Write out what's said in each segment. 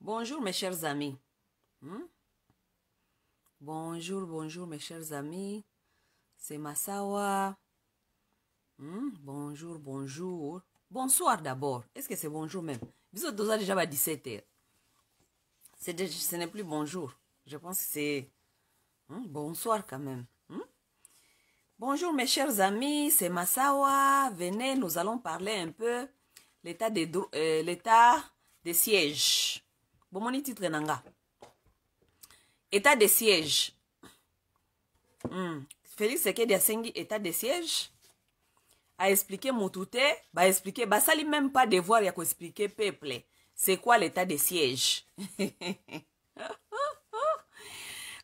Bonjour mes chers amis. Hmm? Bonjour, bonjour mes chers amis. C'est Massawa. Hmm? Bonjour, bonjour. Bonsoir d'abord. Est-ce que c'est bonjour même Vous êtes déjà à 17h. Ce n'est plus bonjour. Je pense que c'est hmm? bonsoir quand même. Bonjour mes chers amis, c'est Massawa. Venez, nous allons parler un peu l'état des, euh, l'état des sièges. Bon, mon titre nanga. État des sièges. Hmm. Félix Sekedi singi. état des sièges. A expliqué Moutouté, bah expliquer, bah sali même pas devoir, y a qu'expliquer peuple. C'est quoi l'état des sièges?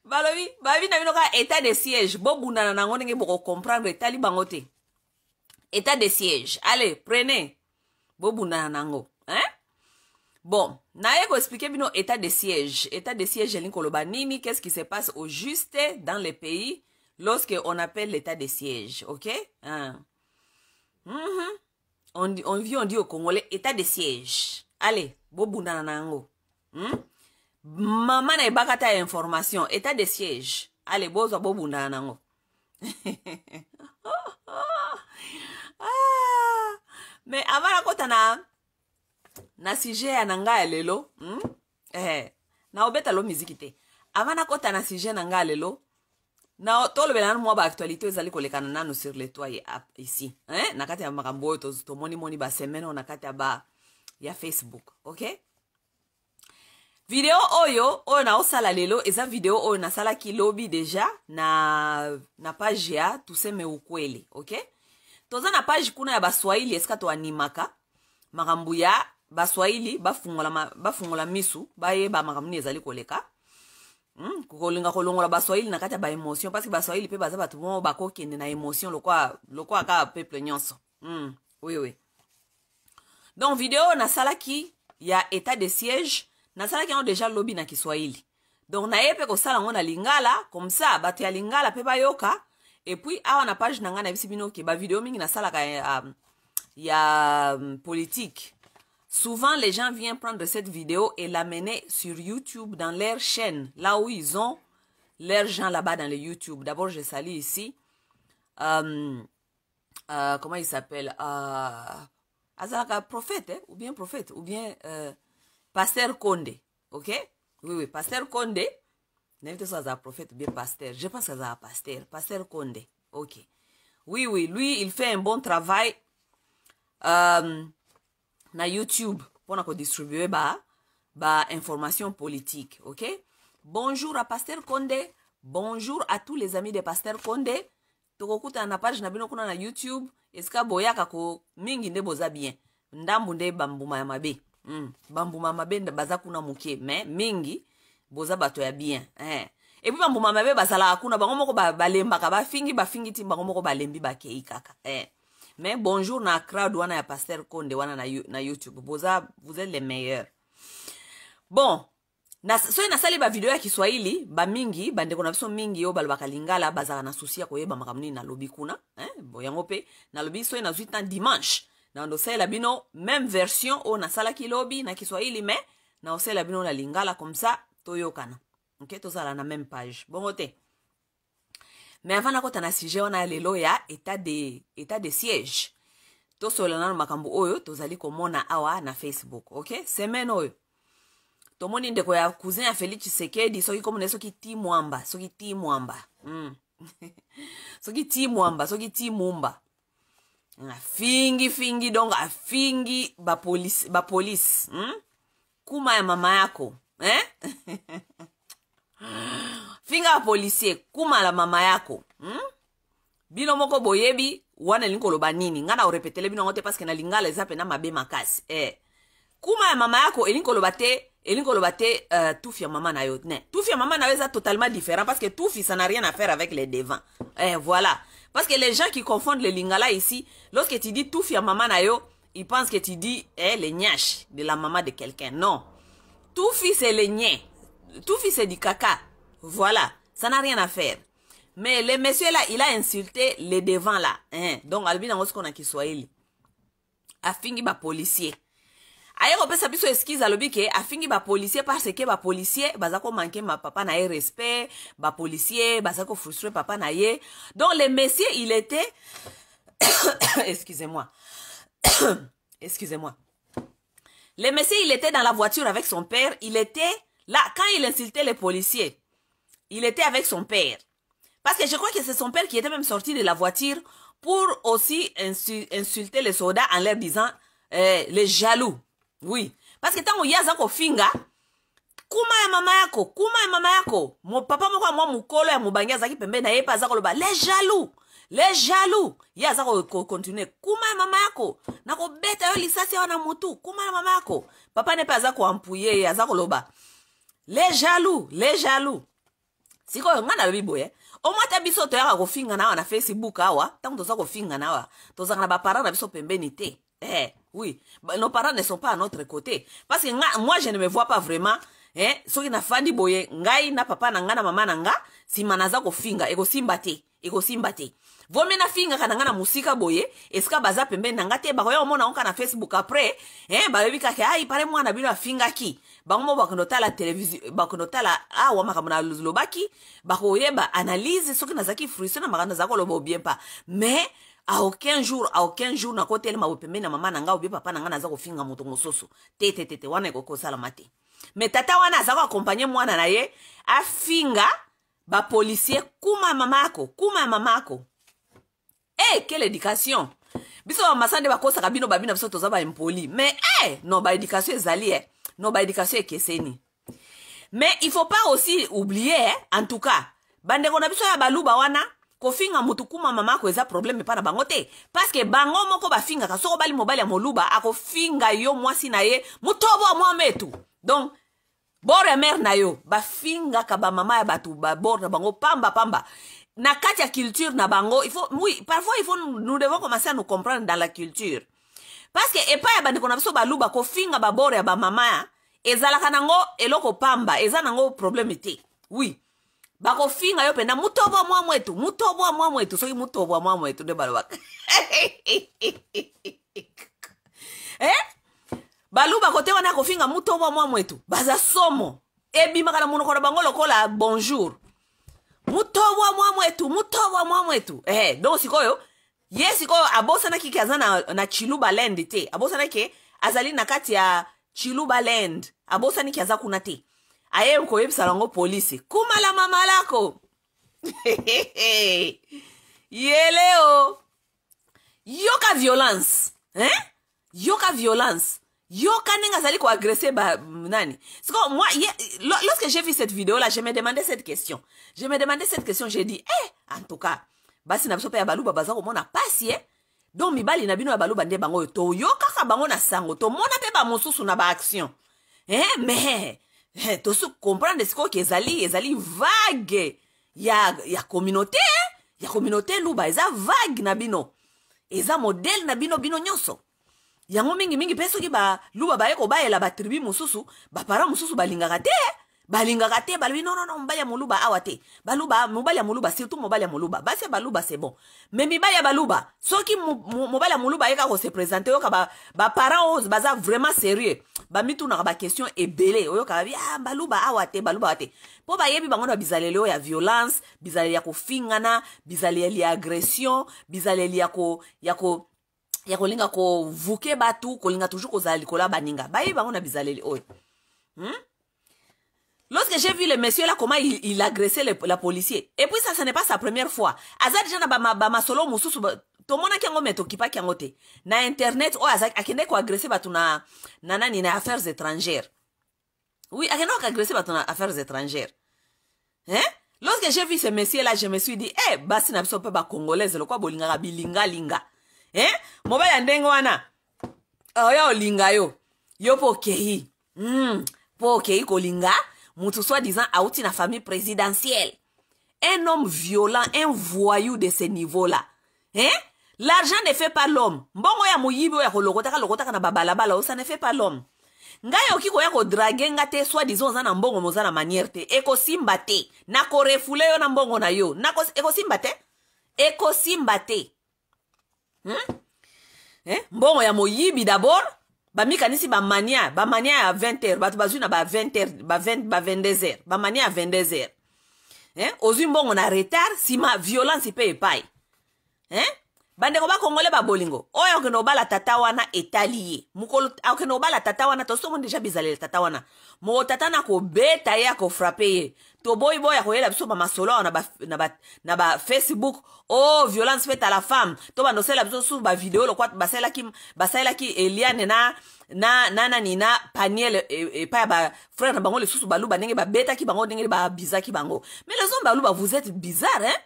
balobi babi na bino kaka état de siège bobundana nango ndenge bokocomprendre etali bango te état de siège ale prene bobundana nango hein? bon naye koexplike bino état de siège état de siège elingi koloba nini qu'est ce qui se passe au juste dans le pays lorsque on appelle l'état de siège ok hein? mm -hmm. on, on vit on dit au congolais état de siège ale bobundana nango hmm? mama na ye ba ka ta information état de siège ale bozwa bobundana nango ah, me ava nakota na na sujet ya na ngai ya lelo hmm? eh, naobeta lo miziki te ava nakota na sujet na ngai ya lelo na tolobela nanu mwa baactualité ezali kolekana nanu sur le toit ici eh? na kati ya makambo oyo tomonimoni basemaine oyo na kati ya ba ya facebook okay video oyo oyo naosala lelo eza video oyo nasalaki lobi deja na, na page ya tuseme ukweli ok toza na page kuna ya baswahili esika toanimaka makambo ya baswahili bafungola, bafungola misu bayeba makambo nini ezali koleka mm, kolinga kolongola baswahili na kati ya baemotion parce baswahili mpe baza bato moo bakokende na emotion lokwa, lokwa kaka peuple nyonso mm, oui, oui. donc video oyo nasalaki ya état de siège nazalaki ont déjà lobby na kiswahili donc naye mpe ko sala ngona lingala comme ça bato ya lingala pe bayoka puis awa na page na ngai nayebisi bino ke bavideo mingi est um, ya, ya um, politique souvent les gens viennent prendre cette vidéo et l'amener sur youtube dans leur chaîne là où ils ont leurs gens là-bas dans le youtube d'abord je salue ici um, euh, comment il s'appelle euh, azalaka prophète hein, ou bien prophète ou bien euh, Pasteur Condé, ok Oui, oui, Pasteur Condé. N'invitez pas à prophète bien pasteur. Je pense que c'est un pasteur. Pasteur Condé, ok. Oui, oui, lui, il fait un bon travail euh, na YouTube pour nous distribuer bah, bah, information politique, ok Bonjour à Pasteur Condé. Bonjour à tous les amis de Pasteur Condé. tokokutana na page na bino kuna na youtube esika boyaka ko mingi nde boza bien ndambu nde bambuma ya mabe mm. bambuma mabe baza kuna moke me mingi boza bato ya bien eh. epui bambuma mabe bazalaka kuna bango moko balembaka bafingi bafingi ti bango moko balembi bakei kaka eh. me bonjour na crowd wana ya paster konde wana na, na youtube boza vous êtes les meilleurs bon Nas, soki nasali bavideo ya kiswahili bamingi bandeko na biso mingi oyo balobaka lingala bazalaka na susi ya koyeba makambo nini nalobi kuna eh? bo yango mpe nalobi soki nazwi tan dimanche naondosala bino meme version oyo nasalaki lobi na kiswahili me naosala bino na lingala komsa toyokana ok tozala na meme page bongo te me avant nakota na sujet wana ya lelo ya état de, état de siège tosolela nano makambo oyo tozali komona awa na facebook ok semaine oyo tomoni ndeko ya cousin ya félix tshisekedi soki komona soki ti mwamba soki ti mwamba mm. soki ti mwamba soki ti mumba ngafingifingi donk afingi bapolisi bapolisi hmm? kuma ya mama yako eh? finga bapolisie kuma la mama yako hmm? bino moko boyebi wana elingi koloba nini ngai na orepetele bino yango te parceke na lingala eza pena mabe makasi eh. kuma ya mama yako elingi koloba te elingi koloba te uh, tufi ya mama na yo ne tufi ya mama na yo eza totalement différent parceke tufi ça na rien à faire avec les devant eh, voilà Parce que les gens qui confondent le lingala ici, lorsque tu dis tout maman nayo, ils pensent que tu dis eh, le nyash de la maman de quelqu'un. Non. Tout fils c'est les nien. Tout fils c'est du caca. Voilà. Ça n'a rien à faire. Mais le monsieur là, il a insulté les devants là. Hein? Donc, albina qui soit il. Afingi ba policier l'excuse à biso qui Afin que par policier parce que que le baza ma papa na respect respect policier, bazako frustré papa na donc le messie, il était excusez-moi excusez-moi le messie, il était dans la voiture avec son père il était là quand il insultait les policiers il était avec son père parce que je crois que c'est son père qui était même sorti de la voiture pour aussi insulter les soldats en leur disant euh, les jaloux oui parceke ntango ye aza kofinga kuma ya mama yako kuma ya mama yako mo papa moko ya mwa mokolo ya mobangi azalaki pembeni na ye mpe aza koloba le jaloux le jaloux ye aza kokontinue kuma ya mama yako nakobeta yo lisasi awa na motu kuma ya mama yako papa ne mpe aza koampuye ye aza koloba le jaloux le jaloux sikoyo ngai nalobi boye omwa ata biso toyaka kofinga na awa na facebook awa ntango toza kofinga na awa tozalaka na baparent na biso pembeni te eh. oui nos parents ne sont pas à notre côté parce que nga, moi je ne me vois pas vraiment eh, soki nafandi boye ngai na papa na ngai na mama na nga nsima naza kofinga ekosimba te ekosimba te vomi nafingaka na ngai na mosika boye esika baza pembeni na ngai te bakoya komona onka na facebook apres eh, bayebi kaka ai pare mwana bino afingaki bango mo bakende otala televizio bakende otala awa makambo nalobaki bakoyeba analyse soki nazalaki frustration na makambo naza koloba obien mpa mais a aucun jour a aucun jour nakotelema boye pembeni ya mama na ngai obe papa na ngai naza kofinga moto mosusu te te te te wana ekoki kosalama te me tata wana aza koakompagne mwana na ye afinga bapolisier kuma ya mama ako kuma ya mama ako e eh, hey, quelle éducation biso bamasa nde bakosaka bino babina biso toza baimpoli me e hey, no baéducation ezali e eh. no baéducation ekeseni me il faut pas aussi oublier eh, en tout cas bandeko na biso ya baluba wana kofinga motu kuma mamako eza probleme epai na bango te parceke bango moko bafingaka soko bali mobali ya moluba akofinga yo mwasi na ye motobo ya mwa metu donc boremere na yo bafingaka bamama ya bato babord na bango pamba pamba na kati ya culture na bango il faut, oui, parfois il faut, nous devons commencer à nous comprendre dans la culture parceke epai ya bandeko na biso baluba kofinga babord ya bamama ezalaka nango eloko pamba eza nango probleme te oui bakofinga yo mpena mutobwa mwa mwetu mutobwa mwa mwetu soki mutobwa mwa mwetu nde balobaka eh? balubaka te wana ya kofinga mutobwa mwa mwetu baza somo ebimaka na monoko na bango lokola bonjour mutobwa mwa mwetu mutobwa mwa mwetu eh, donc sikoyo ye sikoyo abosanaki ke aza na, na chiluba land te abosanaki azali na kati ya chiluba land abosanaki aza kuna te aye koyebisa nango polisi kumala mamalako yele o yoka violence hein? yoka violence yoka ndenge azali koagresse banani siko moi ye, lorsque j'ai vu cette vidéo là je me demandais cette question je me demandais cette question j'ai dit eh en tout cas basi na biso mpe ya baluba baza komona pasi e eh? donc mibali na bino ya baluba nde bango oyo toyokaka bango na sango tomona mpe bamosusu na baaction eh? mais Eh, tozokomprendre sikoyo ezali ezali vague ya ya communauté ya communauté luba eza vague na bino eza modele na bino bino nyonso yango mingimingi mpe soki baluba baye kobayela batribi mosusu bapara mosusu balingaka te balingaka te balobi nonono mobali ya moluba awa te baluba mobali ya moluba surtout mobali ya moluba basi ya baluba c'est bon me mibali ya baluba soki mobali ya moluba ayeka kosepresente oyoka baparent oyo baza vraiment sérieux bamitunaka baquestion ebele oyoka babi ah, baluba awa te baluba awa te mpo bayebi bango na bizaleli oyo ya violence bizaleli ya kofingana bizaleli ya agression bizaleli ya ko, ya ko ya kolinga kovuke bato kolinga toujours kozala likolo ya baninga bayebi bango na bizaleli oyo hmm? Lorsque j'ai vu le monsieur là, comment il, il agressait le, la policier. Et puis ça, ce n'est pas sa première fois. Aza déjà na bama, bama solo mususu, tomona kiango metokipa kiango te. Na internet, oh aza, akende ko agressé batu na, na nani, na affaires étrangères. Oui, akende ko agressé batu na affaires étrangères. Hein? Lorsque j'ai vu ce monsieur là, je me suis dit, eh, hey, basi na biso pe ba congolaise, lokwa bolingaka bilinga linga. Hein? Mobali ya ndenge wana. Oya oh, olinga yo. Yo po kehi. Mm, po kehi kolinga. moto soi-disant auti na famille présidentielle un homme violent un voyou de ce niveau là hein l'argent ne fait pas l'homme mbongo ya moyibi oyo akolokotaka lokotaka na babalabala oyo ça ne fait pas l'homme ngai oki koya kodrage nga te soi-disant oza na mbongo moza na manière te ekosimba te nakorefule yo na mbongo na yo ekosimba te ekosimba te hmm? eh? mbongo ya moyibi d'abord bamikanisi bamania bamania ya 20 heure bato bazwi na ba 20 heure ba 20 ba 22 heure bamania ya 22 heure eh? ozwi mbongo na retard nsima violence mpe epai eh? bandeko bakongole babolingo oyo okende kobala tata wana etali ye mokolo okende kobala tata wana tosomoni deja bizalela tata wana moko tata na kobeta ye akofrape ye toboyi boyo ya koyela biso bamasolo na bafacebook ba, na ba, ba o oh, violence faite à la femme to bando osala biso susu bavideo lokwa basalelaki basalelaki eliane na na na nani na paniele epai ya bafrere na bango lisusu baluba ndenge babetaki bango ndenge babizaki bango mais les hommes baluba vous êtes bizarre hein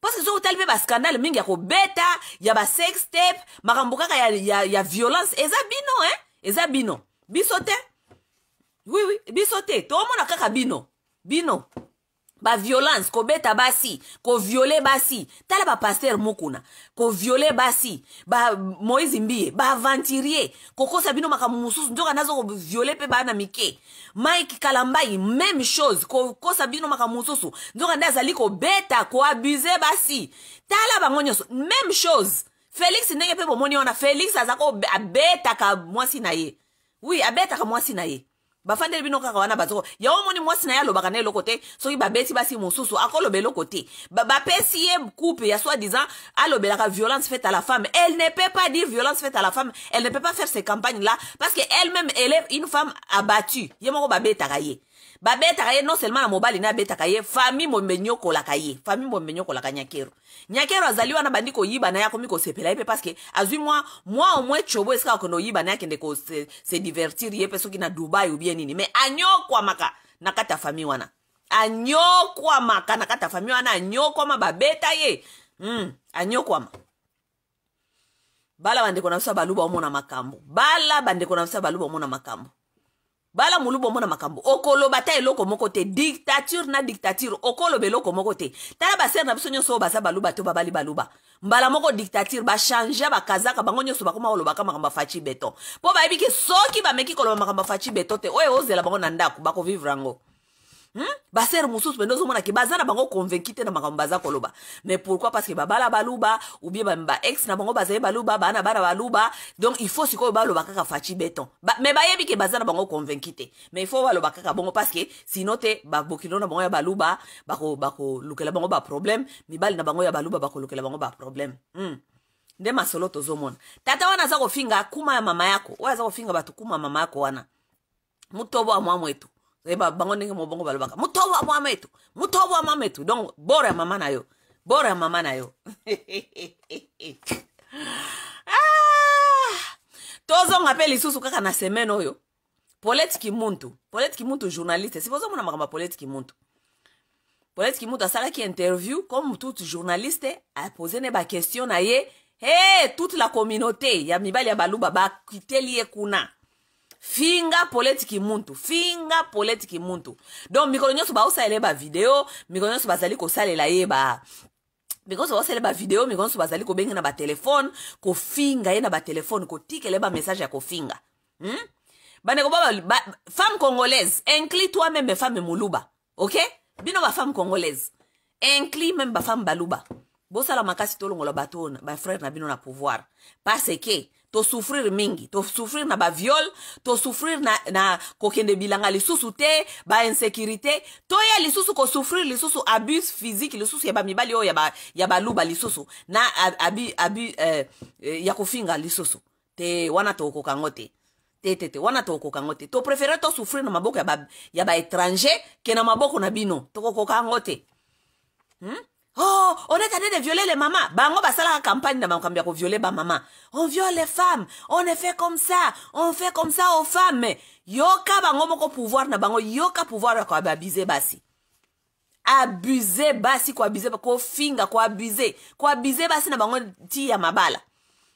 parceke soki otali mpe baskandale mingi ya kobeta ya basex tape makambo kaka ya, ya, ya violence eza bino e eh? eza bino biso te wiwi oui, oui, biso te toomona kaka bino bino baviolence kobeta basi koviole basi tala bapaster mokuna koviole basi bamoise mbiye baaventurier kokosa bino makambo mosusu nzoka nazo koviole mpe bana mike mike kalambai meme chose kokosa bino makambo mosusu nzoka nde azali kobeta koabuse basi tala bango nyonso meme chose felix ndenge mpe bomoni wana felix aza ko abetaka mwasi na ye wi oui, abetaka mwasi na ye bafanele bino kaka wana bazoko ya omoni mwasi na ya alobaka na eloko te soki babeti basi mosusu akolo belo te bapesi ye couple ya soi alobelaka violence faite à la femme elle ne peut pas dire violence faite à la femme elle ne peut pas faire ces campagnes là parce que elle-même elle est une femme abattue ye moko babetaka ye babetaka ye non seulement na mobali na abetaka ye fami mombe nyokolaka ye fami mombe nyokolaka nyakero nyakero azali wana bandi koyiba na ye akomi kosepela ye mpe parceke azwi mwa mwa omwe tyobo esika akende oyiba na ye akende kose divertir ye mpe soki na dubai obie nini me anyokwamaka na kati ya fami wana anyokwamaka na kati ya fami wana anyokwama babeta ye mm, anyokwama bala bandeko na biso baluba omona makambo bala bandeko na biso baluba omona makambo bala moluba omona makambo okoloba ta eloko moko te dictature na dictature okoloba eloko moko te tala basere na biso nyonso oyo baza baluba to babali baluba mbala moko dictature bachange bakazaka bango nyonso bakoma kolobaka makambo afaci beton mpo bayebiki soki bameki koloba makambo afaci beton te oyo ozela bango na ndako bakovivre yango hmm? basere mosusu mpenza ozomonake baza na bango convaincu te na makambo baza koloba mais pourquoi parce que babala baluba ou bien baex na bango bazali baluba bana bana baluba donc il faut sikoyo baloba kaka faci beton ba, mais bayebi ke baza na bango convaincu te mais il faut baloba kaka bongo parce que sino te babokilo na bango ya baluba bakolukela bango baproblème mibali na bango ya baluba bakolukela bango baproblème hmm. nde masolo tozomona tata wana aza kofinga kuma ya mama yako oyo aza kofinga bato kuma mama yako wana mutobo amwa mwetu oyeba eh, bango ndenge mobongo balobaka motobo amwama etu motobo amwama etu donc bora ya mama na yo bora ya mama na yo ah! tozonga mpe lisusu kaka na semaine oyo polete kimuntu polete kimuntu journaliste si bozomona makambo ya polete kimuntu polete kimuntu asalaki interview comme toute journaliste apose ne baquestion na ye e eh, hey, toute la communauté ya mibali ya baluba bakiteli ye kuna finga politiki muntu finga politiki muntu donc mikolo nyonso baosalela ye bavideo mikolo nyonso bazali kosalela ye ba because baosalela bavideo mikolo nyonso bazali kobenga na batelefone kofinga ye na batelefone kotikela ye bamessage ya kofinga hmm? bandeko ba, femme congolaise incli toi meme femme moluba ok bino bafemme congolaise incli meme bafemme baluba bosala makasi tolongola bato bafrere na bino na pouvoir parce que tosufrir mingi tosufrir na baviole tosufrir na, na kokende bilanga lisusu te bainsécurité toya lisusu kosufrir lisusu abuse physique lisusu ya bamibali oyo ya, ba, ya baluba lisusu na abi, abi, eh, eh, ya kofinga lisusu te wana tokokango te tetete te, wana tokokango te toprefere tosufrir na maboko ya baétranger ba, ya ba ke na maboko na bino tokokokango te hmm? oh on est tanné de violer les mamas bango basalaka campagne na makambo ya koviole bamama on viole les femmes on est fait comme ça on fait comme ça aux femmes yoka bango moko pouvoir na bango yoka pouvoir ya koabiabize basi abuse basi koabize kofinga koabize koabize basi na bango ti ya mabala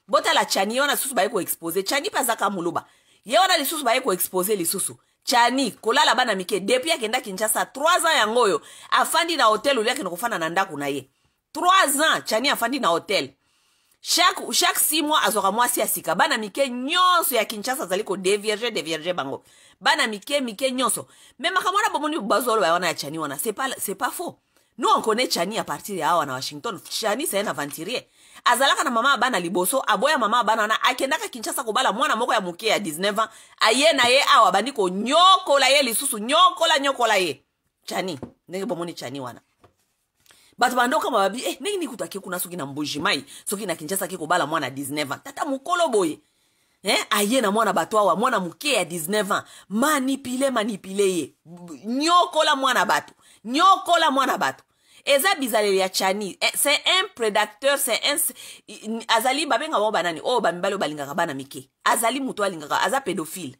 botala chani ye wana lisusu baye koexpose chani mpe azaka moloba ye wana lisusu baye koexpose lisusu chani kolala bana mike depuis akenda kinshasa 3 ans yango oyo afandi na hotel olia akenda kofanda na ndako na ye 3 ans chani afandi na hotel chaque, chaque 6 mois azwaka mwasi ya sika bana mike nyonso ya kinshasa azali kodevierge devierge bango bana mike mike nyonso me makambo wana bomoni bazwa oloba wana ya chani wana c'est pas, pas faux nous on connaît chani à partir ya awa na washington chani c'est un aventurier azalaka na mama abana liboso aboya mama abana wana akendaka kinshasa kobala mwana moko ya moke ya 19 ans aye na ye awa abandi konyokola ye lisusu nyokola nyokola ye chani ndenge bomoni chani wana bato bandokama babi eh, ndenge nikutu ake kuna soki na mbujimai soki na kinshasa ake kobala mwana 19 ans tata mokolo boye eh, aye na mwana bato awa mwana moke ya 19 ans manipile manipile ye nyokola mwana bato nyokola mwana bato eza bizaleli ya chani eh, c'est un prédateur c'est un azali babenga bango banani oyo oh, bamibali oyo balingaka bana mike azali moto alingaka aza pédophile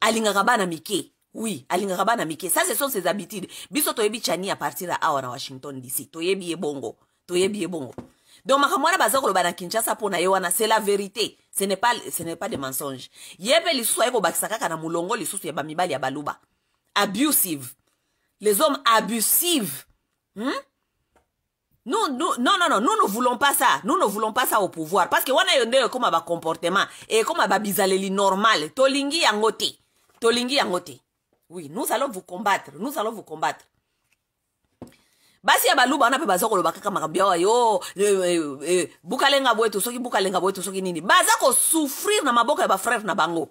alingaka bana mike oui alingaka bana mike ça ce sont ses habitudes biso toyebi chani ya partir ya awa na washington dc toyebi ye bongo toyebi ye bongo donc makambo wana baza koloba na kinshasa mpo na ye wana c'est la vérité ce n'est pas, ce n'est pas de mensonge ye mpe lisusu aye kobakisa kaka na molongo lisusu ya bamibali ya baluba abusive les hommes abusives Hmm? Nous, nous, non, non, non, nous ne voulons pas ça. Nous ne voulons pas ça au pouvoir. Parce que wana yonde comme ba comportement. Et comme ba bizaleli normal. Tolingi yangote. Tolingi yangote. Oui, nous allons vous combattre. Nous allons vous combattre. basi ya baluba wana mpe baza koloba kaka makambo yawa yo bukalenga bwetu soki bukalenga bwetu soki nini baza kosouffrir na maboko ya bafrere na bango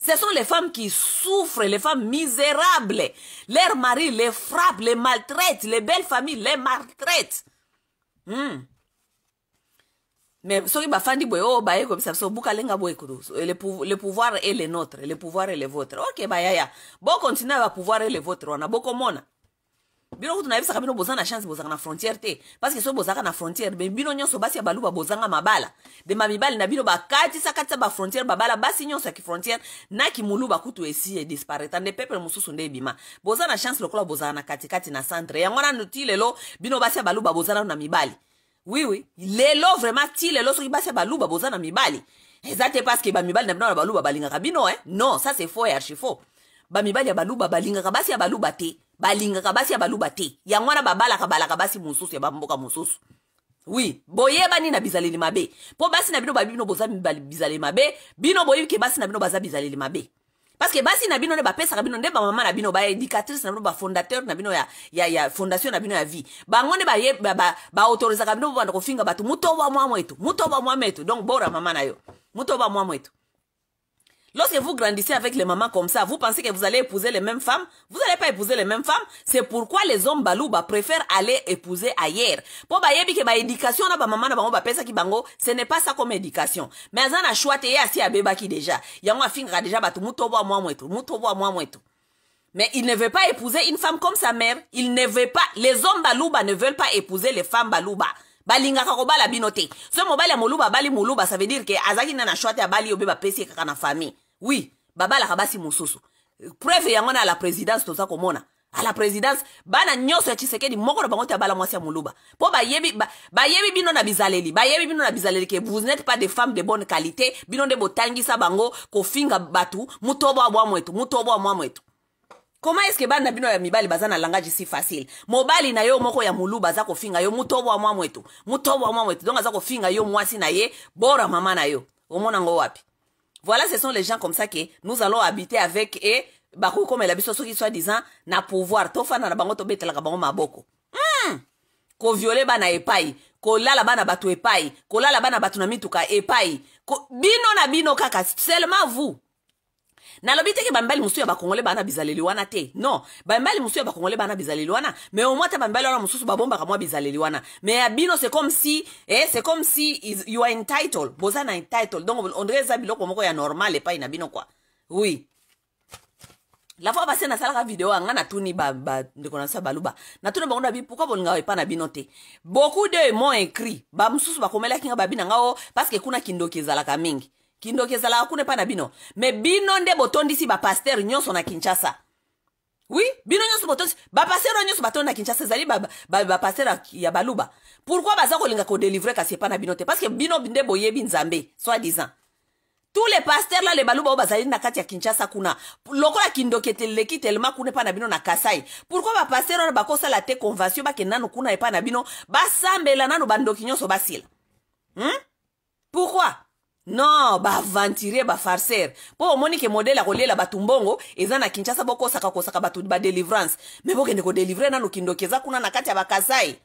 Ce sont les femmes qui souffrent, les femmes misérables. Leurs maris les frappent, les maltraitent, les belles familles les maltraitent. Hmm. Mais soki bafandi boye oh, comme ça, le pouvoir est le nôtre le pouvoir est le vôtre ok Bon, continuez à pouvoir est le vôtre on a de monde. bino kutu nayebisaka bino boza na chance bozaka na frontière te parceke soki bozalaka na frontière me bino nyonso basi ya baluba bozanga mabala demba mibali na bino bakatisa katisa bafrontière babala basi nyonso ya kifrontière na kimuluba kutu esi edispareta nde peple mosusu nde ebima boza na chance lokola bozala na katikati na centre yango wana ti lelo bino basi ya baluba boza nano na mibali wiwi oui, oui. lelo vraiment ti lelo soki basi ya baluba boza na mibali eza te parceke bamibali na bino na baluba balingaka bino e eh? non ça c'est faux et archi faux bamibali ya baluba balingaka basi ya baluba te balingaka basi ya baluba te yango wana babalaka balaka basi mosusu ya bamboka mosusu wi boyebani na bizaleli mabe mpo basi na bino babi bino boza bizaleli mabe bino boyebike basi na bino baza bizaleli mabe parceke basi na bino nde bapesaka bino nde bamama na bino baéducatrice na bino bafondateur na bino ya, ya, ya fondation na bino ya vie bango nde baautorizaka ba, ba, bino bobanda kofinga bato mutoba mwa mwetu mutoba mwa mwetu donc bora mama na yo mutoba mwa mwetu Lorsque vous grandissez avec les mamans comme ça, vous pensez que vous allez épouser les mêmes femmes Vous n'allez pas épouser les mêmes femmes. C'est pourquoi les hommes balouba préfèrent aller épouser ailleurs. Pour ba yebi ke ba éducation na ba maman na bango ba pesa ki bango, ce n'est pas ça comme éducation. Mais azana chouate assis à beba ki déjà. Yango afinga déjà batu mutobo moi mwetu, mutobo moi mwetu. Mais il ne veut pas épouser une femme comme sa mère. Il ne veut pas. Les hommes balouba ne veulent pas épouser les femmes balouba. balingaka kobala Se mo Ce mobali ya moluba bali moluba ça veut dire que Azaki na na Bali ou obeba bapesi kaka na famille oui babalaka basi mosusu preuve yango na la présidence toza komona ala présidence bana nyonso ya tshisekedi moko na bango te abala mwasi ya moluba mpo bayebi ba, bayebi bino na bizaleli bayebi bino na bizaleli ke vous n'êtes pas des femmes de bonne qualité bino nde botangisa bango kofinga bato moto obwa bwa mwetu moto obwa mwa mwetu koma eske bana bino ya mibali baza na langage si facile mobali na yo moko ya moluba aza kofinga yo moto obwa mwa mwetu moto obwa mwa mwetu donc aza kofinga yo mwasi na ye bora mama na yo omona ngo wapi Voilà, ce sont les gens comme ça que nous allons habiter avec et Bah, comme la biso qui soit disant na pouvoir tofa na bango to betela bango maboko. Hmm. Ko violer bana epai, ko lala bana batu epai, ko l'a bana batu na mituka epai. Ko bino na bino kaka seulement vous. nalobi teke bamibali mosusu ya bakongole bana bizaleli wana te non bamibali mosusu ya bakongole bana bizaleli wana mais au moins ta bamibali wana mosusu babombaka mwa bizaleli wana mais ya bino c'est comme si eh, c'est comme si is, you are entitled boza na entitled donc ondre eza biloko moko ya normal epai na bino kwa oui la fois passé nasalaka video yanga natuni bandeko na biso ya baluba natuni bango nabi pourkui bolinga epa na bino te beaucoup de mon écrit bamosusu bakomelaki nga babi na nga o parceke kuna kindoki ezalaka mingi kindo kezalaka kuna epai na bino me bino nde botondisi bapaster nyonso na kinshasa wi bino nyonso botondisi bapaster oyo nyonso batondi na kinshasa ezali bapaster ba, ba ya baluba pourkui baza kolinga kodelivre kasi epai na bino te parceke bino nde boyebi nzambe soi disant tous les paster la le baluba oyo bazali na kati ya kinshasa kuna lokola kindoki eteleki telema kuna epai na bino na kasai pourkui bapaster wana bakosala te convention bakende nano kuna epai na bino basambela nano bandoki nyonso basila hmm? pourkui non baaventure bafarceur mpo omoni ke modele ya kolela bato mbongo eza na kinshasa bokosaka kosaka bato badelivrance me bokende kodelivre nano kindoki eza kuna na kati ya bakasai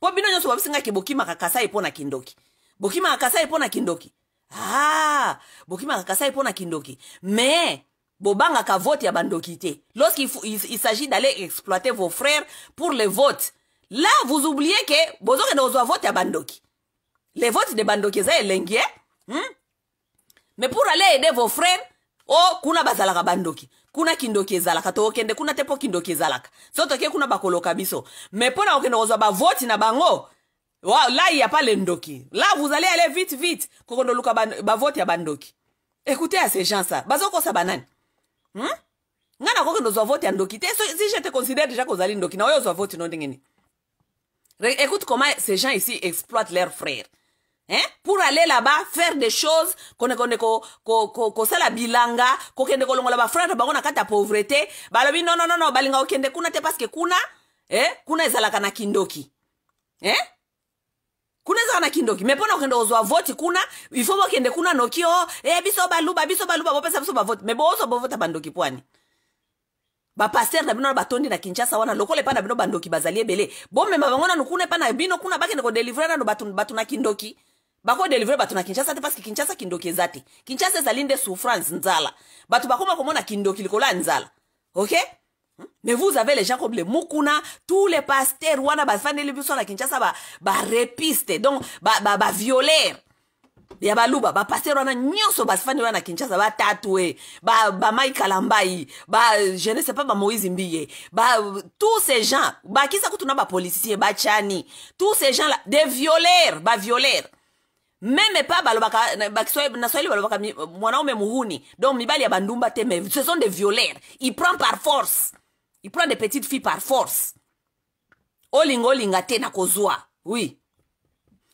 mpo bino nyonso babisingaki bokimaka kasai mpo na kindoki bokimaka kasai mpo na kindoki ah bokimaka kasai mpo na kindoki me bobangaka vote ya bandoki te lorsqu'il il s'agit d'aller exploiter vos frères pour le vote là vous oubliez ke bozokende kozwa vote ya bandoki le vote de bandoki eza elenge hmm? me pour aller aider vos frères o oh, kuna bazalaka bandoki kuna kindoki ezalaka tokokende kuna te mpo kindoki ezalaka so toke kuna bakoloka biso me mpo na kokende kozwa bavoti na bango wow, la il y a pas le ndoki là vous allez aller vite vite kokondo luka bavoti ya bandoki écoutez à ces gens ça bazokosa banani hmm? nga na kokende ozwa vote ya ndoki te so, si je te considère déjà kozali ndoki na oyo ozwa vote no ndenge nini écoute comment ces gens ici exploitent leurs frères hein? pour aller là-bas faire des choses konekende kosala bilanga kokende kolongola bafrere bango na kati ya pauvreté balobi nononono no, no, balinga kokende kuna te parceke kuna eh? kuna ezalaka na kindoki hein? kuna ezaka na kindoki me mpona kokende kozwa voti kuna ifo bokende kuna noki o oh, e eh, biso baluba biso baluba bopesa biso bavoti me boozwa bovota bandoki pwani bapaster na bino na batondi na kinshasa wana lokola epai na bino bandoki bazali ebele bomema bango nanu kuna epai na bino kuna bakende kodelivre nanu bato na kindoki bakodelivre bato na kinshasa te parceke kinshasa kindoki eza te kinshasa ezali nde souffrance nzala bato bakoma komona kindoki likolo ya nzala ok hmm? mais vous avez les gens comme le mukuna tous les paster wana bafandeli biso na kinshasa barepiste ba donc baviolere ba, ba ya baluba bapaster wana nyonso bafandeli wana na kinshasa batatue bamaikala ba mbai ba je ne sais pas bamoïse mbiye ba, tous ces gens bakisa kutu na bapolisier bachani tous ces gens là des violere baviolere même pas balobaka na swahili balobaka mwanaume muhuni donc mibali ya bandumba te mais ce sont des violaires il prend par force il prend des petites filles par force olingo te na kozwa oui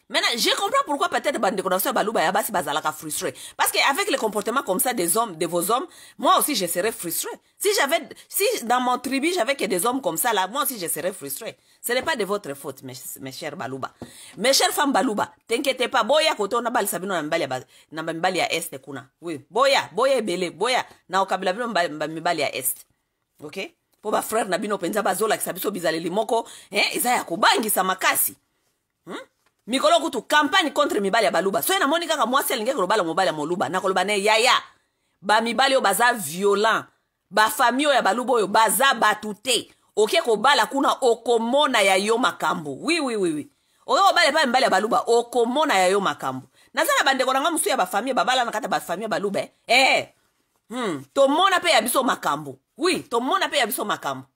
maintenant je comprends pourquoi peut-être bande de baluba ya basi bazalaka frustré parce que avec comportements comme ça des hommes de vos hommes moi aussi je serais frustré si j'avais si dans mon tribu j'avais que des hommes comme ça là moi aussi je serais frustré ce n'est pas de votre faute mes, mes chers baluba mes chères femmes baluba t'inquiétez pas boya kotona balisa bino na mibali ya, na mibali ya este kuna oui boya boya ebele boya na okabila bino mibali ya este ok mpo bafrere na bino mpenza bazolakisa biso bizaleli moko eh, eza ya kobangisa makasi hmm? mikolo kutu campagne contre mibali ya baluba soki namoni kaka mwasi alingaki kolobala mobali ya moluba nakoloba na ye yaya bamibali oyo baza violent bafami oyo ya baluba oyo baza bato te oke kobala kuna okomona ya yo makambo wi wi wi wi oke kobala epai mibali ya baluba okomona ya yo makambo naza na bandeko nanga mosusu ya bafamie babala na kati ya bafamie baluba e eh. hmm. tomona mpe ya biso makambo wi tomona mpe ya biso makambo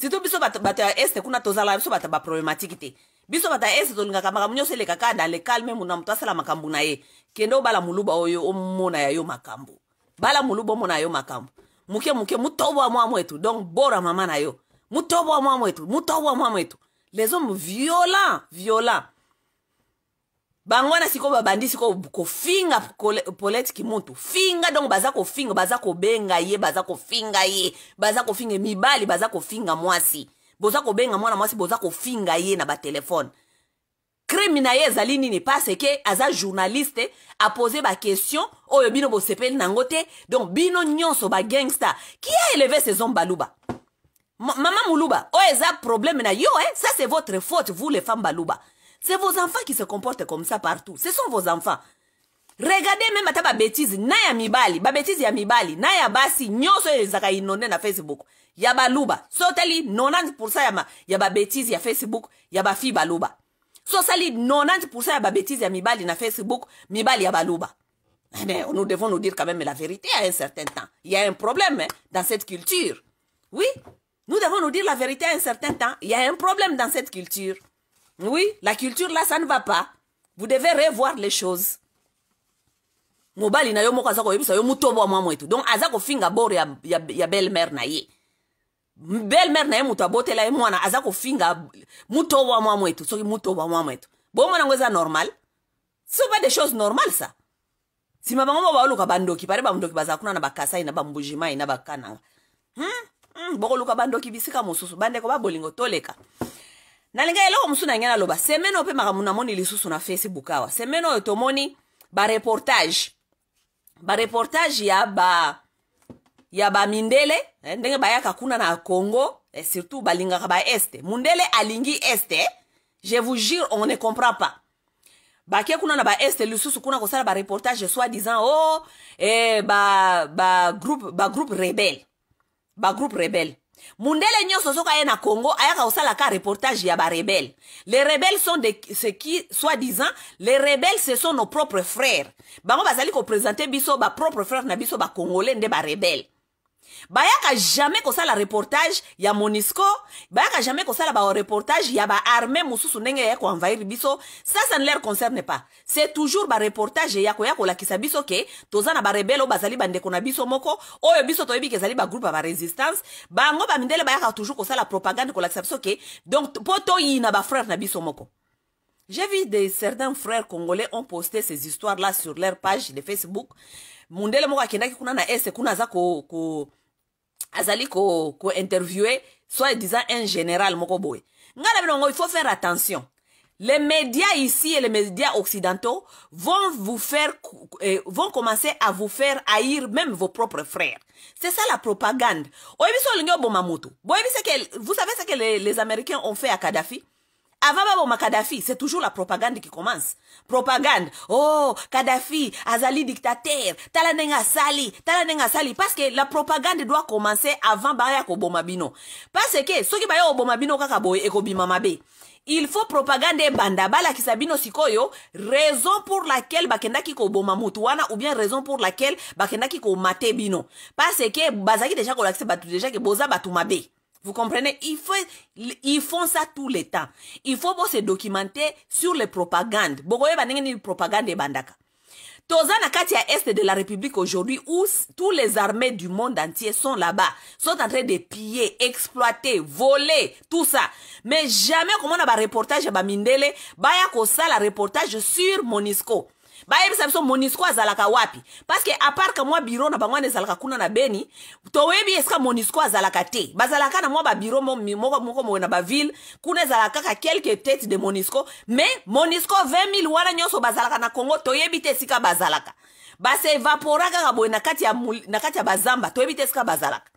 surtout biso bato ya este kuna tozalaka biso bato ya baproblematike te biso bato ya este tolingaka makambo nyonso eleka kaka dans le calme muna moto asala makambo na ye kende obala moluba oyo omona ya yo makambo bala moluba omona ya yo makambo moke moke motoboa mwa mwetu donc bora mama na yo mutoboa mwamwetu mutoboa mwamwetu les hommes violents violents bango wana sikoyo babandi sikoyo kofinga polete kimutu finga donc baza kofinga baza kobenga ye baza kofinga ye baza kofinga mibali baza kofinga mwasi boza kobenga mwana mwasi boza kofinga ye na batelefone crime na ye ezali nini parce ke aza journaliste apose bakestion oyo bino bosepeli nango te donc bino nyonso bagangster qui a élevé ces hommes baluba Mama Maman Moulouba, Oeza, oh, problème na yo, hein? Ça, c'est votre faute, vous, les femmes Balouba. C'est vos enfants qui se comportent comme ça partout. Ce sont vos enfants. Regardez même ta bêtise, na ya mibali, bêtise ya mibali, Naya basi nyoso zaka inonde na Facebook. Ya baluba, sotali 90% ya, ma, ya bêtise ya Facebook, ya fille baluba. Sotali 90% ya bêtise ya mibali na Facebook, mibali ya baluba. Mais eh nous devons nous dire quand même la vérité à un certain temps. Il y a un problème hein, dans cette culture. Oui, nous devons nous dire la vérité à un certain temps. Il y a un problème dans cette culture. Oui, la culture là, ça ne va pas. Vous devez revoir les choses. mobali na yo moko aza koyebisa wa mwetu donc azako finga bor ya, ya, belle mère na belle mère na mouta moto abotela ye mwana Azako finga motobo wa mwa mwetu soki motobo wa mwa mwetu Bon, yango c'est normal so pas des choses normales ça Si va mo baoluka bandoki pare bandoki baza kuna na bakasai na bambujimai na bakananga hmm? mm, bokoluka bandoki bisika mosusu bandeko babolingo toleka nalinga eloko mosusu nange naloba semene opemaka namoni lisusu na facebook awa semene oyo tomoni bareportage bareportage ya ba ya bamindele eh, ndenge bayaka kuna na congo eh, surtout balingaka baeste mundele alingi este eh? je vous jure on ne comprend pas bake kuna na baeste lisusu kuna kosala bareportage soi disant o oh, eh, bagroupe ba, ba groupe rebelle bagroupe rebele mundele nyonso soki aye na congo ayaka kosala ka reportage ya barebele les rebelles sont de ce qui soi disant les rebelles ce sont nos propres frères bango bazali kopresente biso bapropre frère na biso bacongolais nde barebele bayaka jamais sala reportage ya monisco bayaka jamais sala reportage ya armée mosusu ndenge ya envahir biso ça ça ne leur concerne pas c'est toujours reportage ya koya kolakisa biso ke toza na barebele oyo bazali bandeko na biso moko oyo biso toyebi ke ezali bagroupe ya baresistance ba mindele bayaka toujours la propagande kolakisa biso ke donc mpo ba frère na biso moko j'ai vu des certains frères congolais ont posté ces histoires là sur leur page de facebook mundele moko akendaki kuna na ese kuna za ko, ko azali ko ko, interviewer soit disant un général moko boi. Ngala il faut faire attention les médias ici et les médias occidentaux vont vous faire eh, vont commencer à vous faire haïr même vos propres frères c'est ça la propagande vous savez ce que les, les américains ont fait à kadhafi avant ma Kadhafi, c'est toujours la propagande qui commence. Propagande. Oh, Kadhafi, Azali dictateur, tala nenga sali, tala nenga sali. Parce que la propagande doit commencer avant baya ko bino. Parce que, ceux qui baya au bino kaka boye eko bimamabe. Il faut propagande banda bala kisabino sikoyo, raison pour laquelle bakenda kiko boma mutuana ou bien raison pour laquelle bakenda ko mate bino. Parce que, bazaki déjà lakse batu déjà que boza batu mabe. Vous comprenez Ils font ça tout le temps. Il faut se documenter sur les propagandes. Bah, propagande bandaka. Tozana, Katia est de la République aujourd'hui où tous les armées du monde entier sont là-bas, sont en train de piller, exploiter, voler, tout ça. Mais jamais comment on a un bah, reportage à Mindele, baya y ça la reportage sur Monisco. bayebisa biso monisco azalaka wapi parceke aparka mwa biro na bango wana ezalaka kuna na beni toyebi esika monisco azalaka te bazalaka na mwa babiro moko moye na baville kuna ezalaka kaka quelque tete de monisco mais monisco 20 000 wana nyonso bazalaka na congo toyebi te esika bazalaka base evapora kaka boye na kati ya, na kati ya bazamba toyebi te esika bazalaka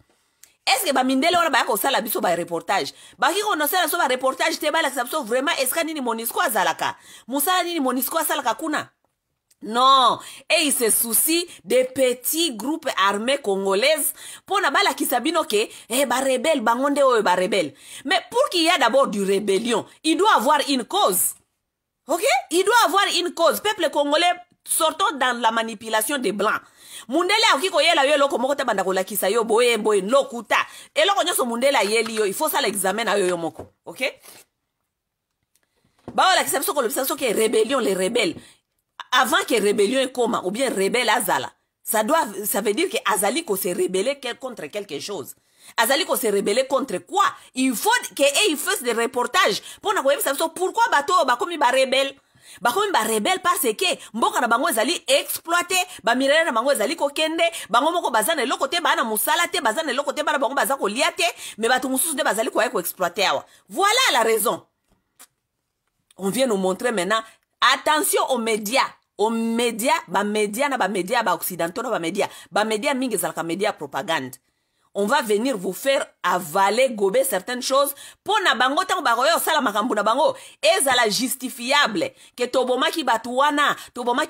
eske bamindele wana baya kosala biso bareportage baki konosala biso bareportage te balakisa biso vraiment esika nini monisco azalaka mosala nini monisco asalaka kuna non Et il se soucie des petits groupes armés congolaises mpona balakisa bino ke e eh, rebelle, bangonde nde oyo rebelle. mais pour qu'il y ait d'abord du rébellion il doit avoir une cause ok il doit avoir une cause peuple congolais sortant dans la manipulation des blancs mundele akoki koyela yo eloko moko te banda kolakisa yo boye, lokuta eloko so mundele yeli yo ifo osala l'examen na yo yo moko ok baolakisa biso kolobisa so, ke rébellion les rebelles avant que rébellion coma ou bien rebelle azala ça doit ça veut dire que azali ko se rebeller contre quelque chose azali ko se rebeller contre quoi il faut que il fasse des reportages pour ça veut dire pourquoi bato oyo bakomi barebele bakomi barebele parce que mboka na bango ezali exploite bamirele na bango ezali kokende bango moko baza na côté te baa na mosala te baza na côté bana bango bazako liate, mais me bato mosusu de bazali ko koexploite awa voilà la raison on vient nous montrer maintenant attention aux médias ba media na ba bamedia ba occidentaux na ba media mingi ka media propagande on va venir vous faire avaler gober certaines choses mpo na bango ba royo sala makambo na bango ezala justifiable que ke tobomaki bato wana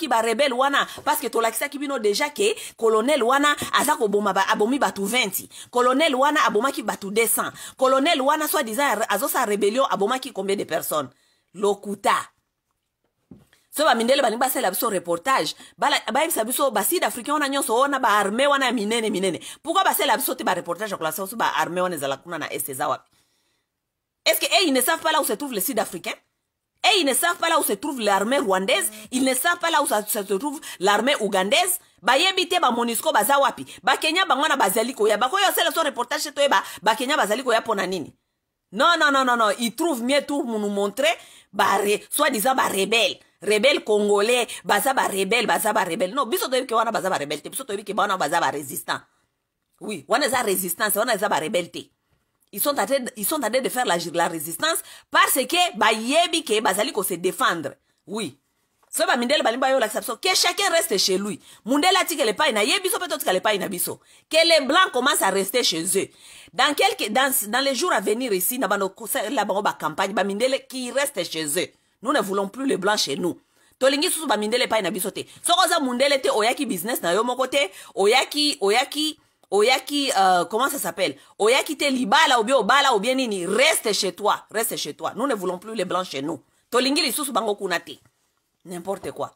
ba rebel wana parce que to la ki bino deja ke colonel wana azako boma ba, abomi batu 20 kolonel wana abomaki batu 200 kolonel wana soit disant rebellion rébellion abomaki combien de personnes lokuta so bamindele balingi basalela biso reportage bayebisa biso basud africain wana nyonso wana baarme wana ya minene minene pourkui basalela biso te bareportage ya kolasa biso baarme wana ezala kuna na est eza wapi est ce que e ils ne savent pas là où se trouve le sud africain et ils ne savent pas là où se trouve l'armée rwandaise ils ne savent pas là où se trouve l'armée ougandaise bayebi te bamonisco baza wapi bakenya bango wana bazali koya bakoya osala so reportage te toyeba bakenya bazali koya mpo na nini non non non non non ils trouvent mieux tout nous montrer bare soi disant barebelle Rebelles congolais baza rebelle, baza rebelle. non biso toyebi ke wana baza rebelle te biso toyebi ke wana baza résistant oui wana eza résistance wana eza barebele te ils sont tentés, ils sont de faire la, la résistance parce que yebi ke bazali ko se défendre oui so mindele balimbi bayolakisa biso que chacun reste chez lui mundele tike yebi so ye biso que le pa ina biso Que les blancs commencent à rester chez eux dans, quelques dans, dans les jours à venir ici na nos campagne, ba mindele qui reste chez eux nous ne voulons plus les blancs chez nous tolingi sous bamindele epai na biso te mundele te oyaki business na yo moko oyaki oyaki oyaki euh, comment ça s'appelle oyaki te libala ou bien obala ou bien nini reste chez toi reste chez toi nous ne voulons plus les blancs chez nous tolingi lisusu bango kuna n'importe quoi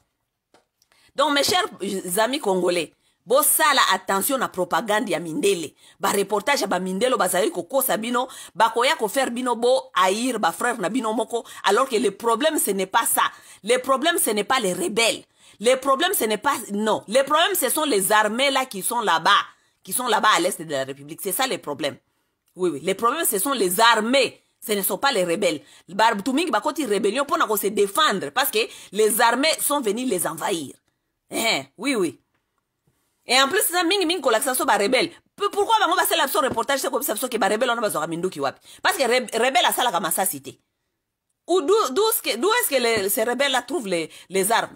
donc mes chers euh, amis congolais bosala attention la propagande ya mindele reportage sabino. bamindele bazalaki kokosa bino bakoya kofaire bino bohaïr frère na bino moko alors que le problème ce n'est pas ça le problème ce n'est pas les rebelles le problème ce n'est pas non le problème ce sont les armées là qui sont là-bas qui sont là-bas à l'est de la république c'est ça le problème oui oui le problème ce sont les armées ce ne sont pas les rebelles a bakoti rébellion pour se défendre parce que les armées sont venues les envahir eh, eh. oui oui et en plus, e ming soit bah, kolakisa Pourquoi, rebelle pourquoi bango faire biso reportage c'est te koyebisa biso ke barebele Parce que a wapi ça la asalaka cité Ou, d'où est-ce que que les, ces rebelles-là trouvent les, les armes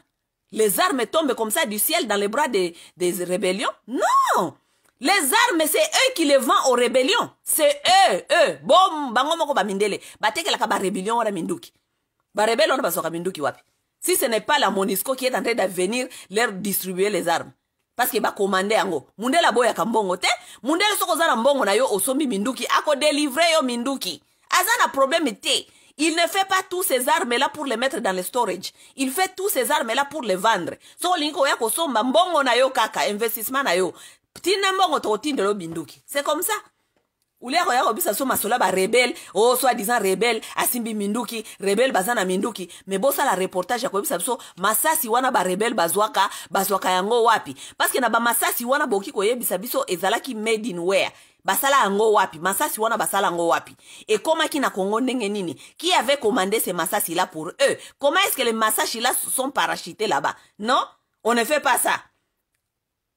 Les armes tombent comme ça du ciel dans les bras des, des rébellions Non Les armes, c'est eux qui les vendent aux rébellions. C'est eux, eux. Bon, bango moko ba mindele. la ba rébellion a minduki. Bah, rebelle se basoka qui wapi. Si ce n'est pas la Monisco qui est en train de leur distribuer les armes. parceke bakomande yango mundele aboyaka mbongo te mundele soki oza na mbongo na yo osombi minduki akodelivre yo minduki aza na probleme te Il ne fait pas tous ces armes-là pour les mettre dans le storage. Il fait tous ces armes-là pour les vendre. So linko ya kosomba mbongo na yo kaka, investissement na yo. Tina mbongo to tindelo binduki. C'est comme ça. ulero yakobisa so masolo ya barebele o so adisant rebele asimbi minduki rebele baza na minduki me bosala reportage ya koyebisa biso masasi wana barebele bazwaka bazwaka yango wapi parceke na bamasasi wana bokoki koyebisa biso ezalaki made in ware basala yango wapi masasi wana basala yango wapi ekomaki na kongo ndenge nini qui avait commandé ce masasi là pour eux comment est ce que les masasi là sont parachutés là-bas non on ne fait pas ça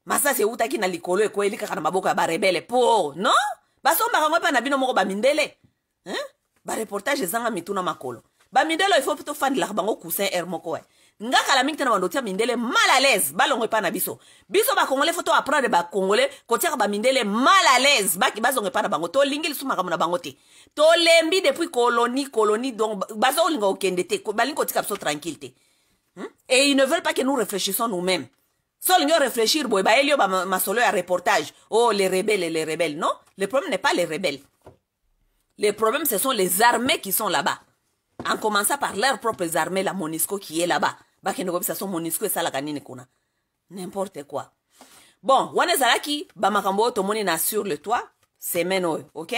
masasi eutaki na likolo ekoyeli kaka na maboko ya barebele po non basombaka ngo epa na bino moko bamindele bareportage ezanga mitu na makolo bamindele ifo mpe tofandelaka bango cousin air moko e nga kala mingi te na bando otia mindele mal à l'aise balongo epa na biso biso bakongole fo toapprendre bakongole kotiaka bamindele mal à l'aise bazongo epa na bango tolingi lisusu makambo na bango te tolembi depuis koloni koloni donc bazolinga kokende te balingi kotika biso tranquille te et ils ne veulent pas que nous réfléchissons nous-mêmes solingi orefléchir boye bayeli yo masolo ya reportage o oh, les rebelles les rebelles non Le problème n'est pas les rebelles. Le problème, ce sont les armées qui sont là-bas. En commençant par leurs propres armées, la Monisco qui est là-bas. Monisco N'importe quoi. Bon, wana ezalaki bamakambo oyo tomoni na sur le toit semaine oyo ok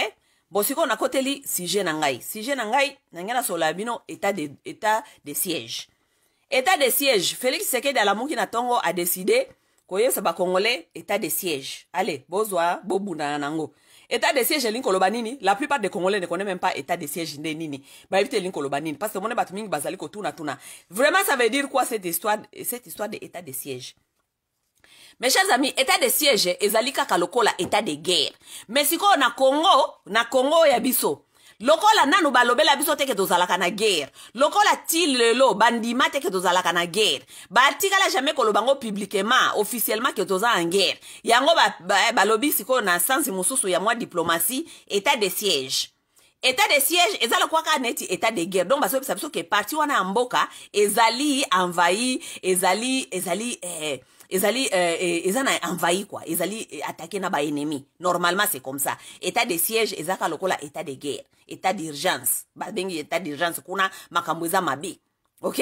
bon na si sujet si ngai sujet na ngai nangai nasolola bino état de, état de siège état de siège félix Tongo a na ntongo c'est koyebisa Congolais. état de siège Allez, bozwa Bobuna nango état de siège elingi koloba nini la plupart des congolais ne connaît même pas état de siège nde nini bayebi te elingi koloba nini parce que mone bato mingi bazali kotunatuna vraiment ça veut dire quoi cette histoire, cette histoire de état de siège mes chers amis état de siège ezali kaka lokola état de guerre mais sikoyo na congo na congo ya biso lokola nanu balobela biso teke tozalaka na guerre lokola ti lelo bandima teke tozalaka na guerre batikala jamai koloba ngo publiquement officiellement ke toza en guerre yango balobi ba, ba sikoyo na sansi mosusu ya mwa diplomatie état de siège état de siège eza lokola kaka neti état de guerre donc bazobisa biso ke parti wana ya mboka ezali envahi ezali ezali eh, ezali euh, e, eza na envahi kua ezali e, attaqué na baennemi normalement c'est comme ça état de siège ezaka lokola état de guerre état d'urgence babengi état d'urgence kuna makambo eza mabe ok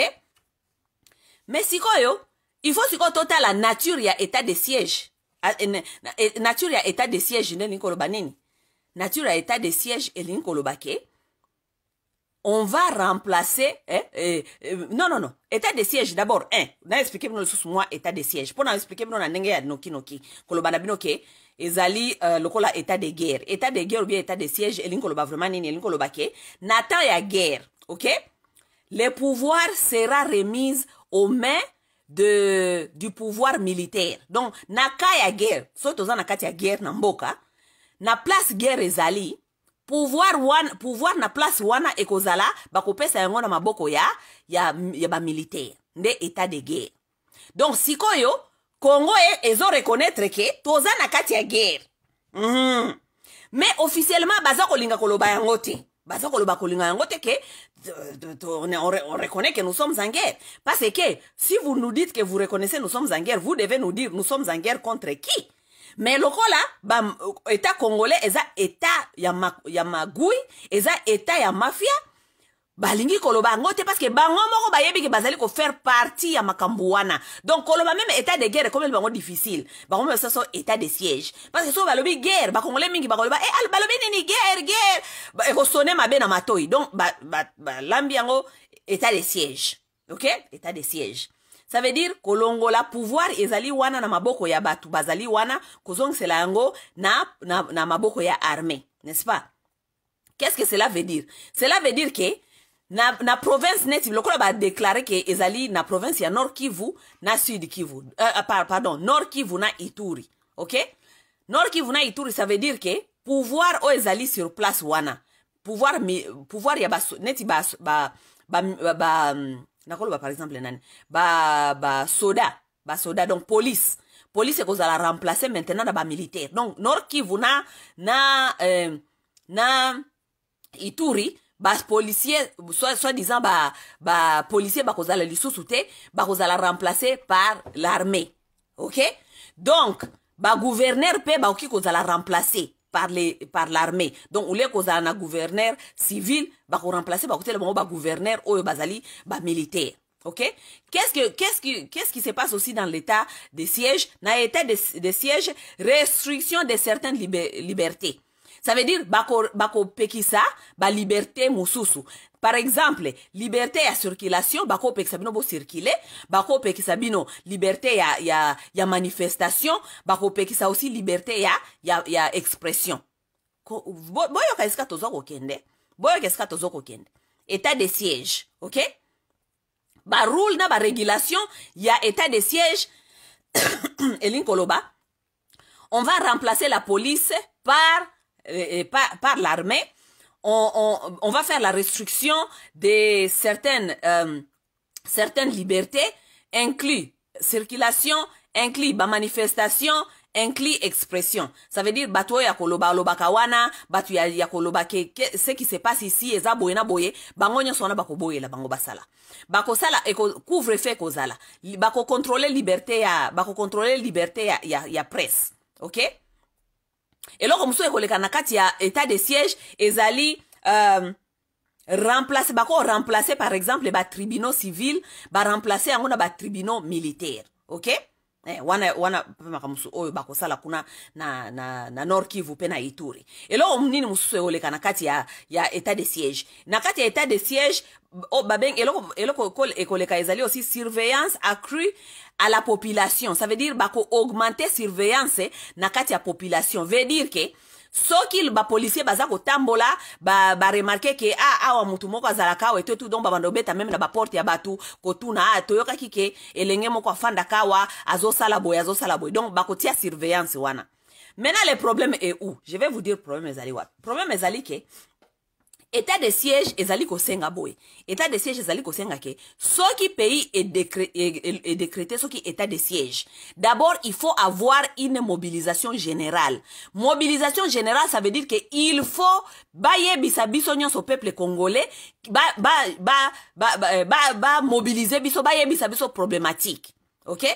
mais sikoyo il faut sikoyo totala nature ya état de siège e, nature ya état de siège nde elingi koloba nini nature ya état de siège elingi koloba ke on va remplacer eh, eh, eh, non non non état de siège d'abord un na expliqué bino lisusu mwa état de siège mpona expliqué bino na ndenge ya nokinoki koloba na bino ke ezali uh, lokola état de guerre état de guerre ou bien état de siège elingi koloba vraiment nini elingi koloba ke na temps ya guerre ok le pouvoir sera remise aux mains de, du pouvoir militaire donc na ka ya guerre soki toza na kati ya guerre na mboka na place guerre ezali pouvoir wana pouvoir na place wana ekozala bakopesa yango na maboko ya ya, ya militaire. nde état de guerre donc sikoyo congo e reconnaître que toza na kati ya guerre mhm. mais officiellement baza kolinga koloba yango te baza koloba kolinga yango on reconnaît que nous sommes en guerre parce que si vous nous dites que vous reconnaissez nous sommes en guerre vous devez nous dire nous sommes en guerre contre qui me lokola ba état congolais eza état ya, ma, ya magui eza état ya mafia balingi koloba yango te parceke bango moko bayebi ke bazali kofaire parti ya makambo wana donc koloba meme état de guerre ekomeli bango difficile bango meme soso état de siège parceke soki balobi guerre bakongole mingi bakoloba e eh, balobi nini guerre guerre ekosone mabe na matoi donc balambi ba, ba, yango état de siège ok état de siège ça veut dire la pouvoir ezali wana na maboko ya batu bazali wana kozongisela yango na, na, na maboko ya armée n'est-ce pas qu'est-ce que cela veut dire cela veut dire que na, na province neti lokola déclarer que ezali na province ya nord kivu na sud kivu euh, euh pardon nord kivu na ituri ok nord kivu na ituri ça veut dire que pouvoir oyo ezali sur place wana pouvoir, mi, pouvoir ya baso, neti ba, ba, ba, ba, ba nakoloba par exemple nani basoda ba basoda donc police police ekozala remplace maintenant na bamilitaire donc nord kivu na na, eh, na ituri bapolicier soi-disant so bapolicier ba bakozala lisusu te bakozala remplace par l'armée ok donc bagouverneur mpe bakoki kozala remplace par les par l'armée donc ule les un gouverneur civil bah, bah, le bakotela bango le oyo oh, bazali bah, militaire ok qu'est-ce que qu'est-ce qui qu'est-ce qui se passe aussi dans l'état des sièges na état des de sièges restriction de certaines libertés ça veut dire bako bakopekisa baliberté mosusu par exemple liberté ya circulation bakopekisa bino bocircule bakopekisa bino liberté ya, ya, ya manifestation bakopekisa aussi liberté ya, ya, ya expression boyoka esika toza kokende boyoka esika toza kokende état de siège ok barule na barégulation ya état de siège elingi koloba on va remplacer la police par et par, par l'armée, on, on, on, va faire la restriction de certaines, euh, certaines libertés, inclus circulation, inclus manifestation, inclut expression. Ça veut dire bato ya koloba loba kawana, bato ya, ya koloba ke, ke, ce qui se passe ici eza boye na boye, bango bako boye bakoboyela bango basala. Bakosala eko couvre feu kozala. Bako contrôler liberté ya bako contrôler liberté ya, ya, ya presse. OK? eloko mosusu ekoleka na kati ya état de siège ezali euh, remplace bako remplace par exemple batribunaux civil baremplace yango na batribunaux militaire ok eh, wana wana mpe makambo oyo bakosala kuna na, na, na nord kivu mpe na ituri eloko nini mosusu ekoleka na kati ya, ya état de siège na kati ya état de siège oh, babeng eloko, eloko ekoleka ezali aussi surveillance accrue à la population. Ça veut dire bako augmenter surveillance eh, na kati ya population. Veut dire que soki bah, policier baza kotambola tambola ba bah, que ah, awa ah, motu moko azalaka awa et tout donc babanda ta même na porte ya bato kotuna ah, toyokaki kike elenge moko fanda awa azo salaboy azosala boye donc bakotia surveillance wana maintenant le problème est où je vais vous dire problème ezali wa. problème ezali que état de siège ezali senga boye état de siège au Sengake. ke qui pays décrété, soki état de siège d'abord il faut avoir une mobilisation générale mobilisation générale ça veut dire que il faut bayer biso au peuple congolais mobiliser biso bailler biso problématique ok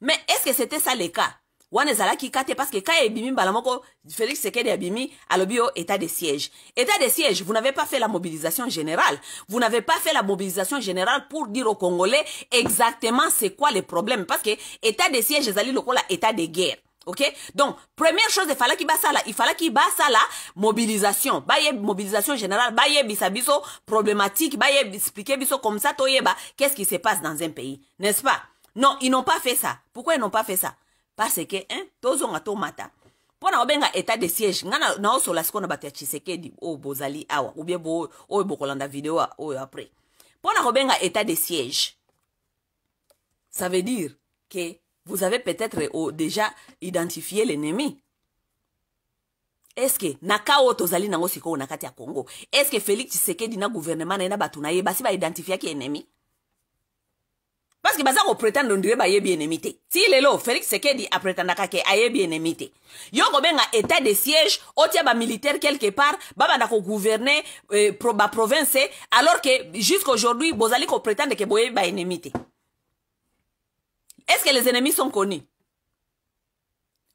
mais est-ce que c'était ça le cas wana ka te parce que ka ebimi mbala moko félix sekede abimi à état de siège état de siège vous n'avez pas fait la mobilisation générale vous n'avez pas fait la mobilisation générale pour dire aux congolais exactement c'est quoi le problème parce que état de siège c'est lokola état de guerre ok donc première chose il fallait ça. fallait qu'il ça, là mobilisation baye mobilisation générale bayebisa biso problématique expliquer biso comme ça qu'est-ce qui se passe dans un pays n'est-ce pas non ils n'ont pas fait ça pourquoi ils n'ont pas fait ça parce ke hein, tozonga tomata mpo na kobenga état de siège ngai naosola na sikoyo na bato ya tshisekedi oyo bozali awa ubie oyo bo, bokolanda video oyo après mpo na kobenga état de siège ça veut dire que vous avez peut-être oh, déjà identifié l'ennemi eske na ka oyo tozali nango sikoyo na kati ya congo eske félix tshisekedi na gouvernement na ye na bato na ye basi baidentifiaki ennemi Parce que qu'il baza a bien bayebi Si il est lelo félix sekedi a ke ayebi Il y yo un état de siège otia militaire quelque part baba kogouverne gouverné eh, ba province, alors que jusqu'aujourd'hui bozali qu'il ke boye bien aimé. est ce que les ennemis sont connus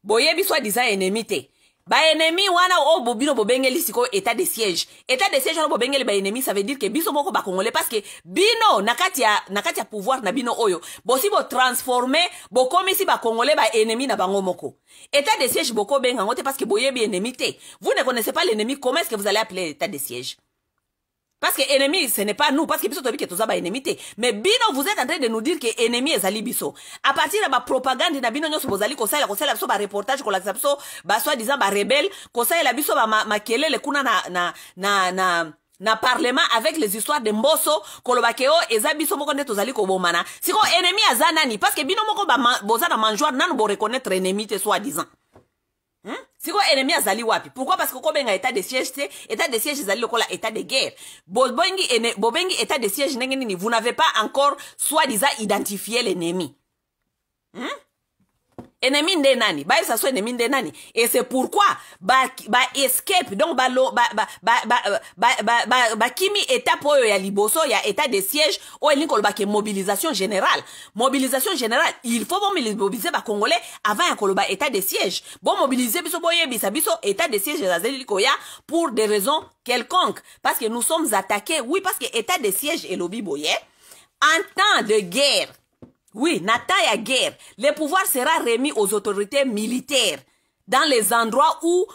boyebi soi disant ennemi baennemi wana oyo oh, bo bino bobengeli sikoyo état de siège état de siège wana bobengeli baennemi ça veut dire ke biso moko bakongole parce que bino na kati ya, na kati ya pouvoir na bino oyo bosi botransforme bokomisi bakongole baennemi na bango moko état de siège bokobenga yango te parce que boyebi ennemi te vous ne connaissez pas l'ennemi comment est ce que vous allez appeler état de siège parce que ennemi ce n'est pas nous parce que biso que ke toza baennemi mais bino vous êtes en train de nous dire que ennemi est biso à partir de la propagande, na bino nyonso bozali kosalela kosalela biso bareportage kolakisa biso soit disant barebele la biso le kuna na, na, na, na na parlement avec les histoires de mboso koloba ke o eza biso moko nde tozali Siko sikoyo ennemi aza parce que bino moko boza na manjoire bo reconnaître ennemi te soit disant Hmm? siko ennemi azali wapi pourkui parce que kobenga état de siège te état de siège ezali lokola état de guerre bobengi ene, bobengi état de siège ndenge nini vous n'avez pas encore soi disant identifié l'ennemi hmm? ennemi nde nani bayebisa so ennemi nde nani et c'est pourquoi baescape ba donc bakimi étape oyo ya liboso ya état de siège oyo elingi kolobaka mobilisation générale mobilisation générale il faut bomobilize bacongolais avant ya koloba état de siège bomobilize biso boyebisa biso état de siège ezazeli koya pour des raisons quelconques parce que nous sommes attaqués oui parce que état de siège elobi boye en temps de guerre Oui, y à guerre. Le pouvoir sera remis aux autorités militaires dans les endroits où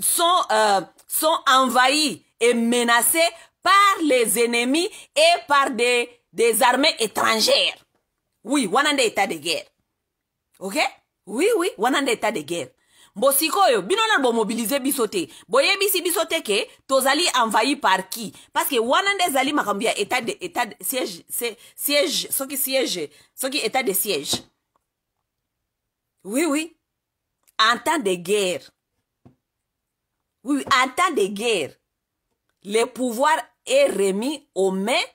sont, euh, sont envahis et menacés par les ennemis et par des, des armées étrangères. Oui, on a des états de guerre. OK? Oui, oui, on a des états de guerre mbo sikoyo bino nani bomobilize biso bisoté boyebisi biso te ke tozali envahi par qui parce que nde ezali makambo ya état de état de siège siège soki siège qui état de siège oui oui en temps de guerre oui, oui en temps de guerre le pouvoir est remis aux mains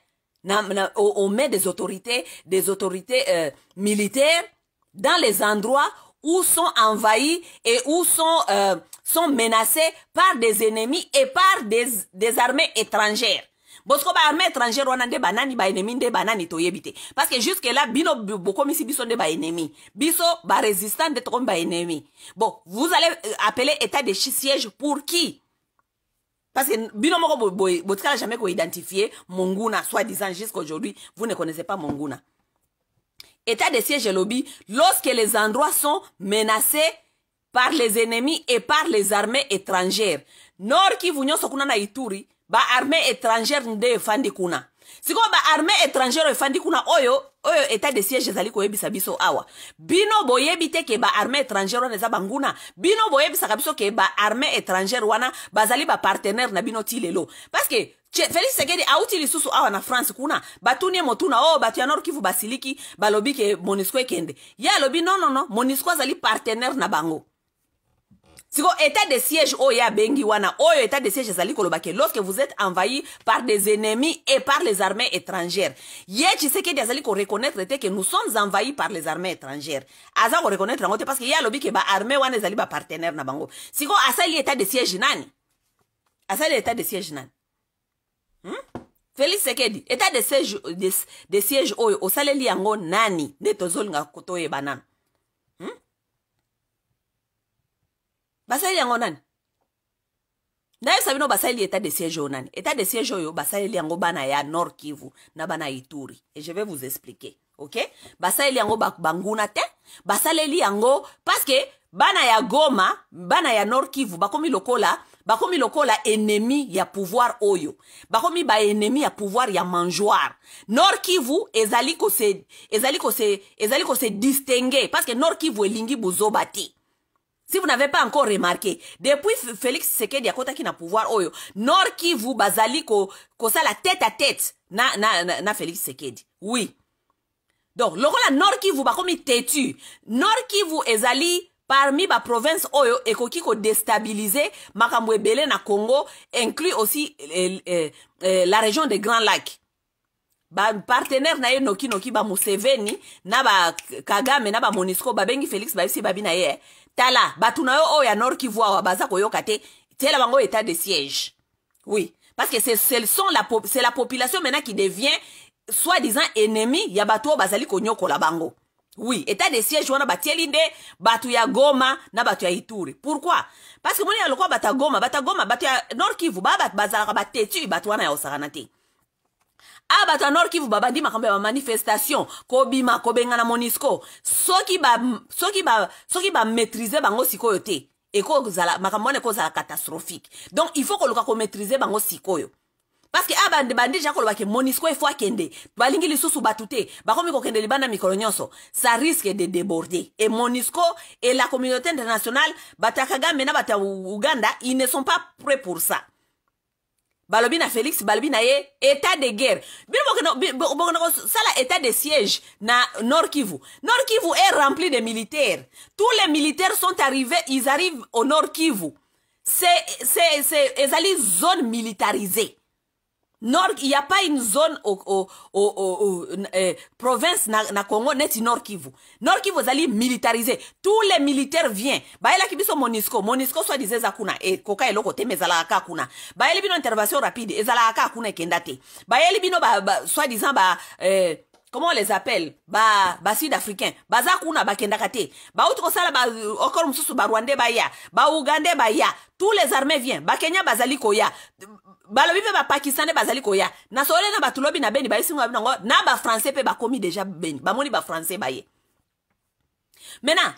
na, na, aux, aux, mains des autorités des autorités euh, militaires dans les endroits ou sont envahis et où sont, euh, sont menacés par des ennemis et par des, des armées étrangères. bosco armée étrangère wana des banani ennemi nde banani to parce que jusque là bino bokomisi biso ba ennemis, biso résistant de des ennemi. bon vous allez euh, appeler état de siège pour qui parce que bino moko jamais identifié monguna soi disant jusqu'à aujourd'hui, vous ne connaissez pas monguna état de siège et lobby lorsque les endroits sont menacés par les ennemis et par les armées étrangères. N'or qui nyonso kuna na Ituri, ba armée étrangère nde efandi kuna. sikoyo armée étrangère efandi kuna oyo oyo État de siège ko koyebisa biso awa bino boyebi te ke armée étrangère wana eza banguna bino boyebisaka biso ke ba armée étrangère wana bazali partenaire na bino ti lelo que felix sekedi auti lisusu awa na france kuna batunie motuna o oh, bato ya nord kivu basiliki balobi ke monisco ekende ye alobi nonono monisco azali partenaire na bango siko état de siège oyo oh, abengi wana oyo état de siège ezali koloba ke lorsque vous êtes envahi par des ennemis et par les armées étrangères ye tshisekedi azali koreconnaître te ke nous sommes envahis par les armées étrangères aza koreconnaître yango te parce que ye alobi ke baarmée wana ezali bapartenaire na bango siko asali état de siège nani asali état de siège nani Hmm? félix sekedi etat de siège, de, de siège oyo osaleli yango nani nde tozolinga toyeba nanu hmm? basaleli yango nani nayebisa bino basaleli etat de siège oyo nani etat de siège oyo basaleli yango bana ya nord kivu na bana ya ituri et je vais vous expliquer ok basaleli yango banguna te basaleli yango parce que bana ya goma bana ya nord kivu bakomi lokola bakomi lokola ennemi ya pouvoir oyo bakomi ennemi ya pouvoir ya manjoar. nord kivu ezali se. ezali se. ezali se distingue parce que nor kivu elingi bozoba si vous n'avez pas encore remarqué depuis félix sekedi ki na pouvoir oyo nord kivu bazali kosala ko tête à tête na, na, na, na félix sekedi oui donc lokola nord kivu bakomi tetu nord kivu ezali parmi baprovince oyo ekoki kodestabilize makambo ebele na congo inclus aussi eh, eh, eh, la région de grand lac bapartenaire na ye nokinoki bamuseveni na bakagame na bamonisco babengi félix bayebisi babi na ye tala bato na yo oyo ya nord kivu awa baza koyoka te tiela bango état de siège oui parce que c'est la population maintenant qui devient soi-disant ennemi ya bato oyo bazali konyokola bango oui etat de siège wana batieli nde bato ya goma na bato ya ituri pourquoi parce que moni alokwa bato ya goma bato ya goma bato ya nord kivu baa bazalaka batetu bato wana ya osakana te a bato ya nord kivu babandi makambo ya bamanifestation kobima kobengana monisco soki bamaîtrise ba, soki ba bango sikoyo te ekozala makambo wana ekozala catastrophique donc il faut koluka komaîtrise bango sikoyo Parce que aba ah, bandija koloba ke monisco efo kende. balingi lisusu bato te bakomi kende libanda mikolo nyonso Ça risque de déborder Et monisco et la communauté internationale bato Mena, kagame uganda ils ne sont pas prêts pour ça Balobina félix Balobina état de guerre bino ça l'a état de siège na nord kivu nord kivu est rempli de militaires tous les militaires sont arrivés ils arrivent au nord kivu C'est c'est c'est, Ils une zone militarisée nord il n'y a pas une zone au, au, au, euh, province na, na congo neti nord kivu nord kivu ezali militarise tous les militaires vient bayelaki biso monisco monisco swadisa eza kuna ekoka eh, eloko te ma ezalaka ka kuna bayeli bino intervention rapide ezalaka ka kuna ekenda te bayeli bino ba, ba, swadisa ba eh, comment on les appelle ba basud africain baza kuna bakendaka te bauti kosala ba, euh, okolo mosusu barwandais baya baugandais baya tous les armés vient bakenya bazali koya balobi mpe bapakistanais bazali koya na sole na bato lobi na beni bayesi ngo nango na bafrançais mpe bakomi deja beni bamoni bafrançais baye maintenant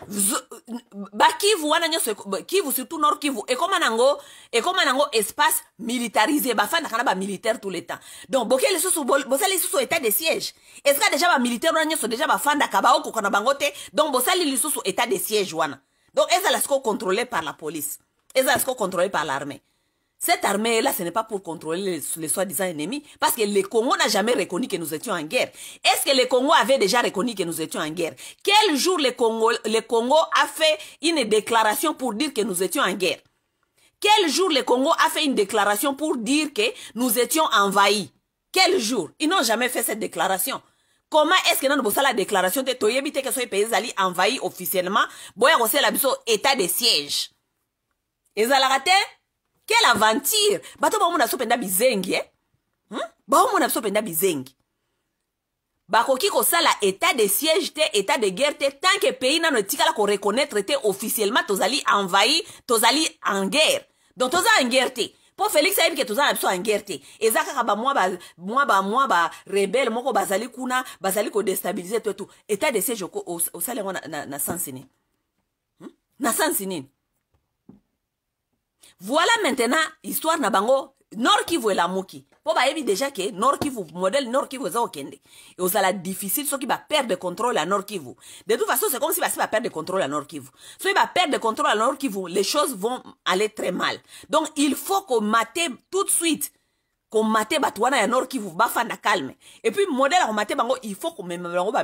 bakivu wana nyonso kivu surtout nord kivu anango, et comme anango, espace militarisé kana bah, ba militaire tout le temps donc boke les bosali sous, état de siège eska déjà bah, militaire wana so déjà fin baokoka na bangote bangote donc bosali sous état de siège wana donc est-ce que contrôlé par la police est-ce que contrôlé par l'armée cette armée-là, ce n'est pas pour contrôler les, soi-disant ennemis, parce que le Congo n'a jamais reconnu que nous étions en guerre. Est-ce que le Congo avait déjà reconnu que nous étions en guerre Quel jour le Congo, Congo a fait une déclaration pour dire que nous étions en guerre Quel jour le Congo a fait une déclaration pour dire que nous étions envahis Quel jour Ils n'ont jamais fait cette déclaration. Comment est-ce que nous avons la déclaration de Toyebi que ce pays ali envahis officiellement Boya aussi état de siège. Et quelle aventure bato baomona biso mpenza bizengi eh? hmm? baomona biso mpenza bizengi bakoki kosala état de siège te état de guerre te tanke pays nano etikala koreconnaitre te officiellement tozali envahi tozali en guerre donc toza en guerre te mpo félix ayebi ke toza na biso ya guerre te eza kaka bamwa bamwa barebele moko bazali kuna bazali kodestabilize to etu état de siège osali yango na sens nini hmm? na sens nini voilà maintenant histoire na bango nord kivu elamuki mpo bayebi déjà que nord kivu modèle nord kivu Okende. kokende ozala difficile soki le contrôle à nord kivu de toute façon c'est comme si basi perdre contrôle à nord kivu va perdre contrôle à nord kivu les choses vont aller très mal donc il faut qu'on mate tout de suite qu'on bato wana à nord kivu bafana calme et puis modèle on mate bango il faut qu'on militaire, bango ba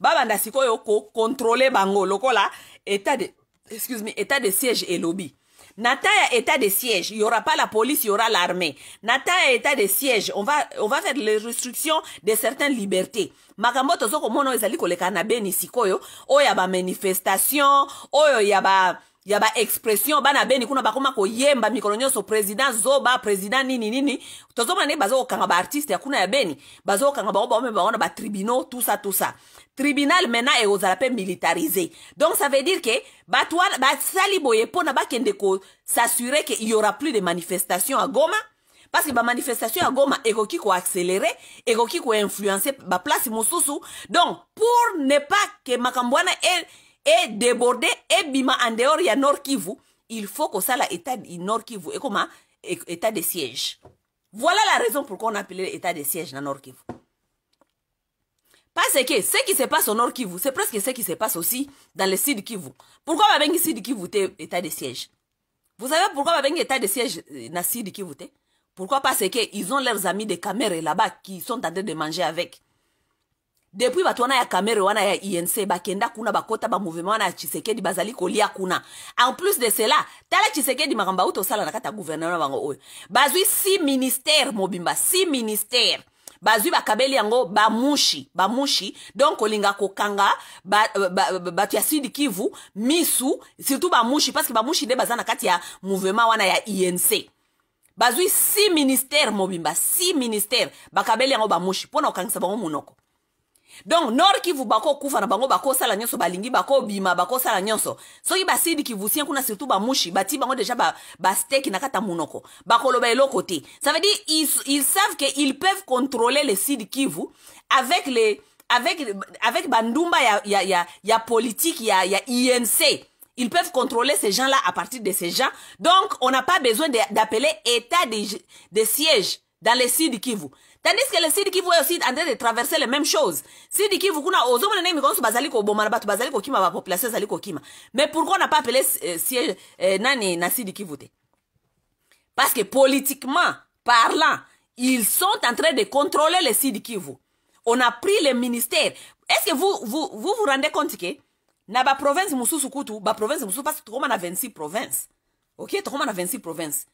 babanda sikoyo contrôler bango lokola état de excuse me état de siège lobby Nata est état de siège. Il y aura pas la police, il y aura l'armée. Nata est état de siège. On va, on va faire les restrictions de certaines libertés. Makambo tozoko mono ezali le kana beni sikoyo. Oya ba manifestation. O ya ba, ya ba expression. Bana beni kuna bakoma yemba mikolonyo so président zoba, président nini nini. tozo mane bazo kanga ba artiste ya kuna ya beni. kanga ba ba ba tribunaux, tout ça, tout ça tribunal maintenant aux appels militarisé donc ça veut dire que, salibo s'assurer qu'il n'y mpona s'assurer que il y aura plus de manifestations à goma parce que manifestation à goma ekoki koaccéléré ekoki place place Moussousou. donc pour ne pas que ma est débordée et bima en dehors a nord kivu il faut kosala état nord kivu comment état de siège voilà la raison pourquoi on appelle l'état de siège dans nord kivu parce que ce qui se passe au Nord Kivu, c'est presque ce qui se passe aussi dans le Sud Kivu. Pourquoi Babengi Sud Kivu est état de siège Vous savez pourquoi un état de siège dans euh, Sud Kivu Pourquoi Parce qu'ils ont leurs amis de caméras là-bas qui sont en train de manger avec. Depuis bato wana a Camere wana un INC bakenda kuna bakota ba mouvement wana Chiseke, di bazali kolia kuna. En plus de cela, Chiseke, di di uto sala na gouverneur bango oyo. six ministères mobimba, si ministères. bazwi bakabeli yango bamushi bamushi donc kolinga kokanga bato ba, ba, ba, ya sud kivu misu surtout bamushi parce que bamushi nde baza na kati ya mouvement wana ya inc bazwi si ministère mobimba si ministère bakabeli yango bamushi mpo na kokangisa bango monoko donc nord kivu kufa na bango sala nyonso balingi bako sala nyonso soki basidi kivusien kuna surtout bamushi bati bango deja ba ba na kata munoko ba eloko te ça veut dire ils, ils savent que ils peuvent contrôler le sidi kivu avec les avec avec bandumba ya, ya, ya, ya politique ya, ya inc ils peuvent contrôler ces gens-là à partir de ces gens. Donc, on n'a pas besoin d'appeler état de, de siège dans les sidi Kivu tandis que le Kivu est aussi en train de traverser les mêmes choses sidikivu kuna ozomona ndenge mikonsu bazali ko bomana batu bazali population de ko kima. mais pourquoi on n'a pas appelé si euh, siège euh, na parce que politiquement parlant ils sont en train de contrôler le Kivu. on a pris le ministère est-ce que vous vous, vous vous rendez compte que na la province ba province mosusu parce que tokoma a 26 provinces, ok y a 26 provinces.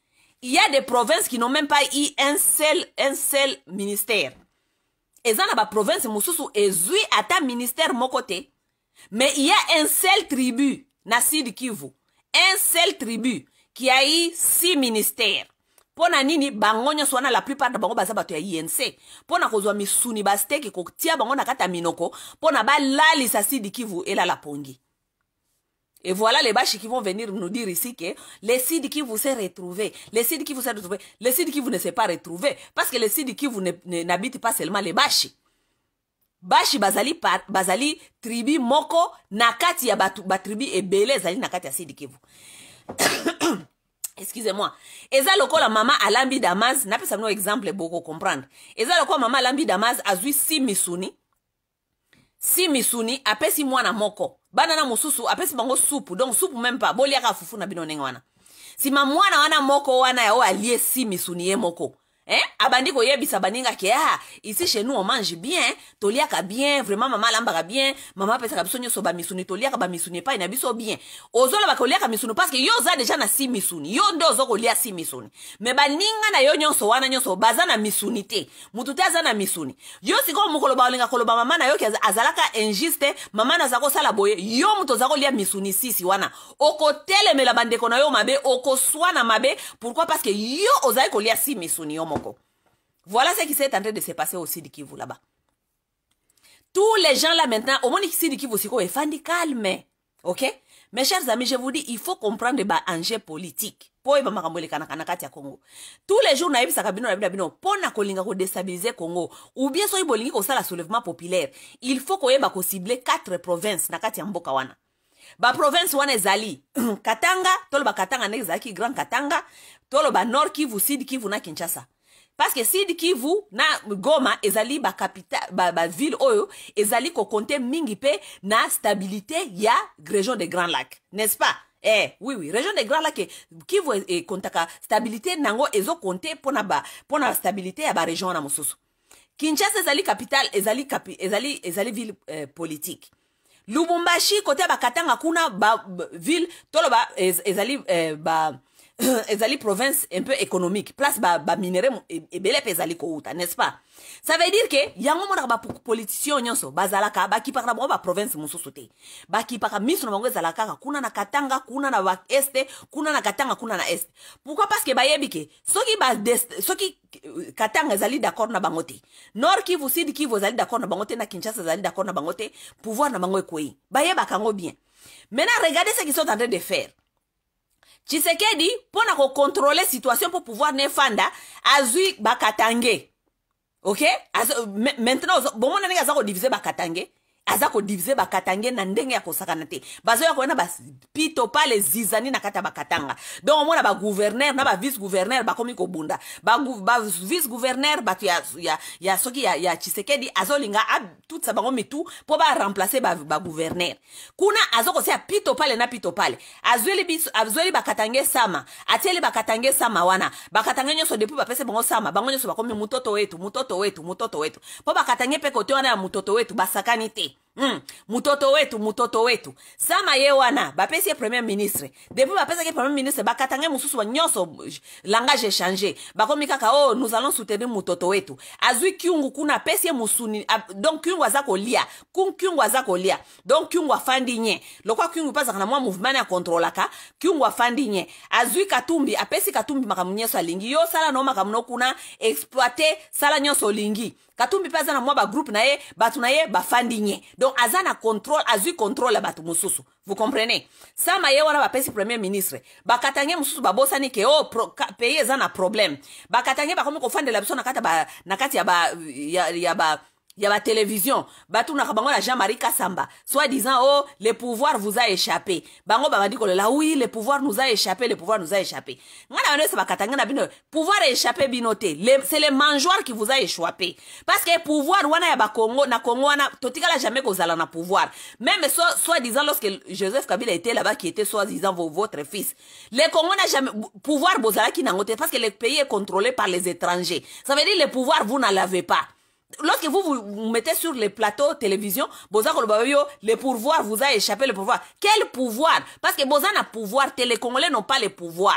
il y a des provinces qui n'ont même pas eu un seul, un seul ministère. eza na baprovince mosusu ezwi ata ministère moko te me iya un seul tribu na sud kivu un seul tribu ki ai si ministère mpo na nini bango nyonso wana la plupart na bango baza bato ya inc mpo na kozwa misuni basteki kotia bango na kati ya minoko mpo na balalisa sud kivu elala pongi Et voilà les bashi qui vont venir nous dire ici que les Sidi qui vous sont retrouvés, les Sidi qui vous sont retrouvés, les Sidi qui vous ne sont pas retrouvés, parce que les Sidi qui vous n'habitent pas seulement les bashi. Bashi bazali, bazali tribi moko, nakati ya ba et belé, zali nakati ya sidi qui vous. excusez-moi eza la mama alambi damas napesa un exemple comprendre. eza loko mama alambi damas azwi si misuni si misuni apesi mwana moko bana na mosusu apesi bango supu donc supu meme pa boliaka fufu na bino ndenge wana nsima mwana wana moko wana ya oyo alie si misuni ye moko eh? abandi koyebisa baningaki ah ici chez nous on mange bien toliaka bien vraiment mama alambaka bien mama apesaka biso nyonso bamisuni toliaka bamisuni epai na biso bien ozolobaka oliaka misuni parce que yo oza deja na si misuni yo nde oza kolia si misuni me baninga na yo nyonso wana nyonso baza na misuni te motu te aza na misuni yo sikoyo mokoloba olinga koloba mama na yo azalaka injuste mama na aza kosala boye yo moto oza kolia misuni sisi wana okotelemela bandeko na yo mabe okoswana mabe pourquoi parce que yo ozali kolia si misuni yo Voilà ce qui s'est en train de se passer au Sidi Kivu là-bas. Tous les gens là maintenant, au moins Sidi Kivu c'est est Fandi calme. OK Mes chers amis, je vous dis, il faut comprendre les enjeux politiques. Pour les Congo. Tous les jours, bino pour les gens ko déstabiliser Congo ou bien soit bolingi ko sala soulèvement populaire. Il faut ko yeba cibler quatre provinces na katia ya Ba province wana Katanga, tolo ba Katanga na Grand Katanga, tolo ba Nord Kivu, Sidi Kivu na Kinshasa. parceke sud kivu na goma ezali baville ba, oyo ezali kokonte mingi mpe na stabilité ya région de grand lac n'est-ce pas Eh, oui oui région de grand lac kivu ekontaka e stabilité nango ezokonte mpona mpona stabilité ya barégion wana mosusu kinshasa ezali capitale ezali, kapi, ezali, ezali ville eh, politique lubumbashi kote bakatanga kuna ba, ba ville toloba ez, ezali eh, ba ezali province un peu économique place baminere ba e, ebele mpe ezali kowuta n'est-ce pas ça veut dire ke yango monaka bapolitisien nyonso bazalaka bakipaka na bango baprovince mosusu te bakipaka miso na bango ezala kaka kuna na katanga kuna na baeste kuna na katanga kuna na este pourquoi parce ke bayebi ke soki ba soki euh, katanga ezali d'accord na bango te nord kivu sud kivu ezali d'accord na bango te na kinshasa ezali d'accord na bango te pouvoir na bango ekwei bayebaka yango bien maintenant regardez ce qu'ils sont en train de faire tshisekedi mpo na kokontrole situation mpo pouvoir ne efanda azwi bakatange ok Azo, maintenant bomona ndenge aza kodivize bakatange aza kodivise bakatange na ndenge ya kosakana te bazoya koyena bapito pale zizani na kati ya bakatanga donc omona baguverner na bavice guverner bakomi kobunda bavice guverner bato ya, ya, ya soki ya, ya chisekedi azolinga atutisa bango mitu mpo baremplace baguverner ba kuna azokosala pito pale na pito pale azweli, azweli bakatange sama atieli bakatange sama wana bakatange nyonso depuis bapesi bango sama bango nyonso bakomi mutoto wetu mutoto wetu mutoto wetu mpo bakatange mpe kote wana ya mutoto wetu basakani te Mm. mutoto wetu mutoto wetu sama ye wana bapesi ye premier ministre depuis bapesaki premier ministre bakatange mosusu banyonso langage échange bakomi kaka o oh, nous allons soutenir mutoto wetu azwi kyungu kuna apesi ye mosuni ah, donc kyungu aza kolia kyungu aza kolia donc kyungu afandi nye lokwa kyungu mpe azalaka na mwa mouvement ya kontrolaka kyungu afandi nye azwi katumbi apesi katumbi makambo nyonso alingi yo sala no makambo no kuna exploite sala nyonso olingi katumbi mpe aza na mwa bagroupe na ye bato na ye bafandi nye donc aza na contrôle azwi contrôle ya bato mosusu vous comprenez sama ye wana bapesi premier ministre bakatange mosusu babosani ke o oh, pays eza na problème bakatange bakomi kofandela biso na kati ya ba, ya, ya ba Il y a la télévision. Batuna bango la Jean-Marie Kassamba. Soit disant, oh, le pouvoir vous a échappé. Bango baba dit là, oui, le pouvoir nous a échappé, le pouvoir nous a échappé. Ngana wane se bakatanga na bino. Pouvoir échappé binote. C'est le mangeoir qui vous a échappé. Parce que pouvoir wana ya Congo, na Congo wana, l'a jamais kozala na pouvoir. Même soit disant lorsque Joseph Kabila était là-bas, qui était soit disant votre fils. Le Congo n'a jamais, pouvoir bozala qui n'a parce que le pays est contrôlé par les étrangers. Ça veut dire le pouvoir vous n'en l'avez pas lorsque vous vous mettez sur les plateaux télévision, le pouvoir vous a échappé, le pouvoir. Quel pouvoir Parce que Bozan a pouvoir, les Congolais n'ont pas le pouvoir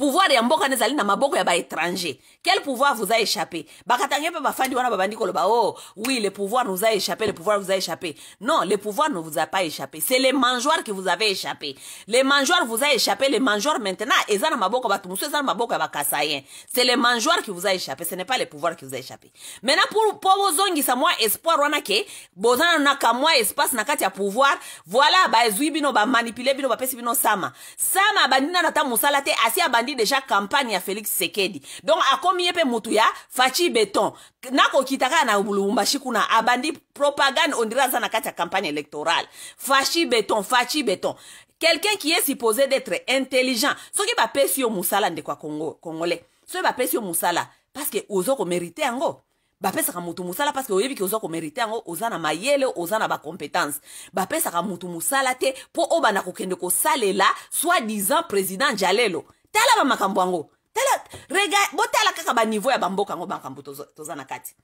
pouvoir ya mboka nezali na maboko ya étranger quel pouvoir vous a échappé a pas bafandi wana babandi ba, oh oui le pouvoir nous a échappé le pouvoir vous a échappé non le pouvoir ne vous a pas échappé c'est les mangeoires qui vous avez échappé les mangeoires vous a échappé les mangeoires maintenant et na maboko ba à ma maboko ya bakasayen c'est les mangeoires qui vous a échappé ce n'est pas le pouvoir qui vous a échappé maintenant pour mpo sa moi espoir wana ke bozana na moi espace na kati ya pouvoir voilà bazwi bino manipulé, bino pesi bino sama sama bandina nana ta mosala te asi abandi ezali deja campagne ya félix sekedi donc akomi ye mpe motu ya faci beton nakokita kaka na lubumbashi kuna abandi propagande ondire aza na kati ya campagne électorale faci beton faci beton quelqu'un qui est supposé d'être intelligent soki bapesi yo mosala ndeko ya congolais soki bapesi yo mosala parceke oza komerite yango bapesaka motu mosala parceke oyebiki oza komerite yango oza na mayele oza na bacompétence bapesaka motu mosala te mpo obanda kokende kosalela soi disant président jalelo tala bamakambo yango tala rega botala kaka baniveau ya bamboka yango makambo toza na kati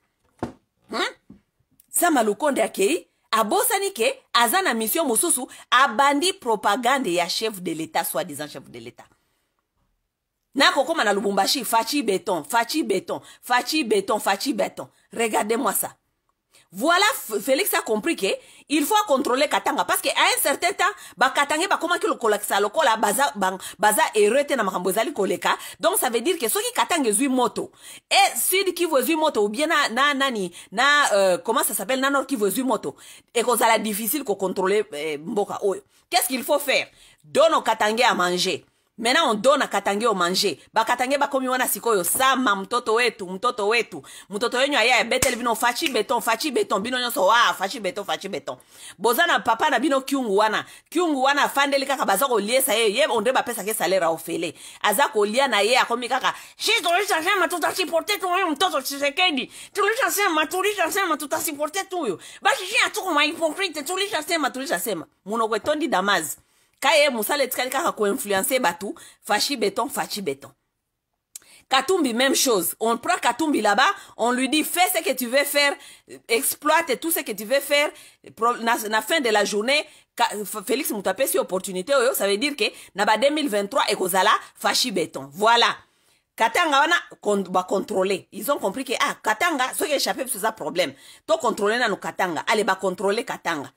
hmm? sama lukonde akei abosani ke aza na mission mosusu abandi propagande ya chef de l'état soi-disant chef de l'état nakokóma na lubumbashi faci beton faci beton faci beton faci beton regardez-moi ça voilà Félix a compris que il faut contrôler Katanga parce que à un certain temps bah Katanga bah comment que le kolaksa le kola baza baza na makambo koleka donc ça veut dire que ceux qui Katanga zui moto et sud qui veut zui moto ou bien na na nani na euh, comment ça s'appelle na nord qui veut zui moto et qu'on a la difficile qu'on contrôle euh, mboka oyo qu'est-ce qu'il faut faire donne au Katanga à manger mena ondona katange omanje bakatange bakomi wana sikoyo sama mtoto wetu mtoto wetu mtoto wenyu aya ebeteli bino faci beton faci beton bino nyonso wa faci beton faci beton boza na papa na bino kiungu wana kiungu wana afandeli kaka baza koliesa ye ye onde bapesaki salere ofele aza kolia na ye akomi kaka si tulisha sema tutasiporte tu oyo mtoto chisekedi tulisha sema tulisha sema tutasiporte tu oyo basi si atuko mahipokrite tulisha sema tulisha sema munoko etondi damazi Kaye moussa mosala etikali kaka influencer batou, fachi béton, fachi béton. Katumbi, même chose. On prend Katumbi là-bas, on lui dit fais ce que tu veux faire, exploite tout ce que tu veux faire. Na fin de la journée, Félix Moutapé, si opportunité, ça veut dire que naba 2023 et Kozala, fachi béton. Voilà. Katanga wana va contrôler. Ils ont compris que ah Katanga, ce qui échappé c'est un problème. To contrôler na Katanga, allez va contrôler Katanga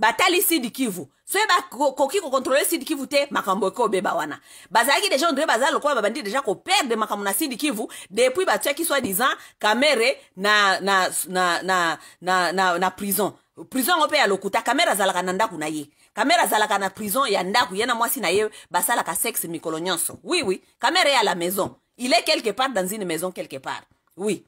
batali sud kivu soki bakoki ici sud kivu te makambo ekobeba wana des deja ondre baza lokola babandi deja koperde makambo na sud kivu depuis qui soit disant kamere na, na, na, na, na, na, na prison prison ope ya lokuta kamere azalaka ku nanda kuna ye na prison ya yena ye na mwasi na ye basalaka sexe mikolo oui oui kamere ya la maison il est quelque part dans une maison quelque part oui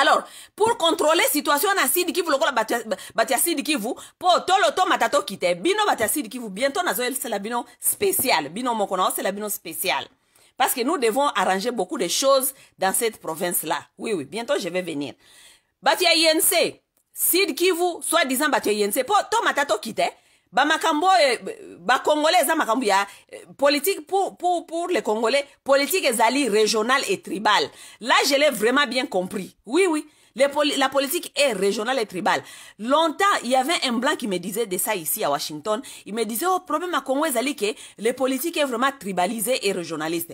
alors pour contrôler situation na sidi kivu lokola vous pour sidi kivu mpo matato-kite, bino Batia Sid kivu bientôt la bino spéciale. bino c'est la bino spéciale. parce que nous devons arranger beaucoup de choses dans cette province là oui oui bientôt je vais venir Batia ya Sid sidi kivu soi disant batia pour pour mpo matato quitte bamakambo eh, congolais, eh, politique pour, pour, pour les congolais politique ezali régionale et tribale là je l'ai vraiment bien compris oui oui la politique est régionale et tribale. Longtemps, il y avait un blanc qui me disait de ça ici à Washington. Il me disait, oh, problème à Congolais, c'est que les politiques est vraiment tribalisée et régionaliste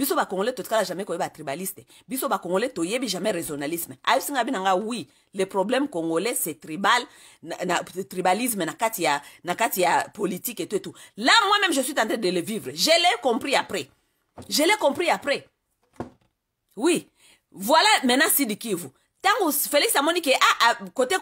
biso tout totikala jamais koyeba tribaliste biso tu toyebi jamais régionalisme ayebisinga bi na nga oui le problème congolais c'est tribal na, tribalisme na kati na politique et tout et tout là moi-même je suis en train de le vivre je l'ai compris après je l'ai compris après oui voilà maintenant qui vous ntango felix amoni ke ah, ah, kote,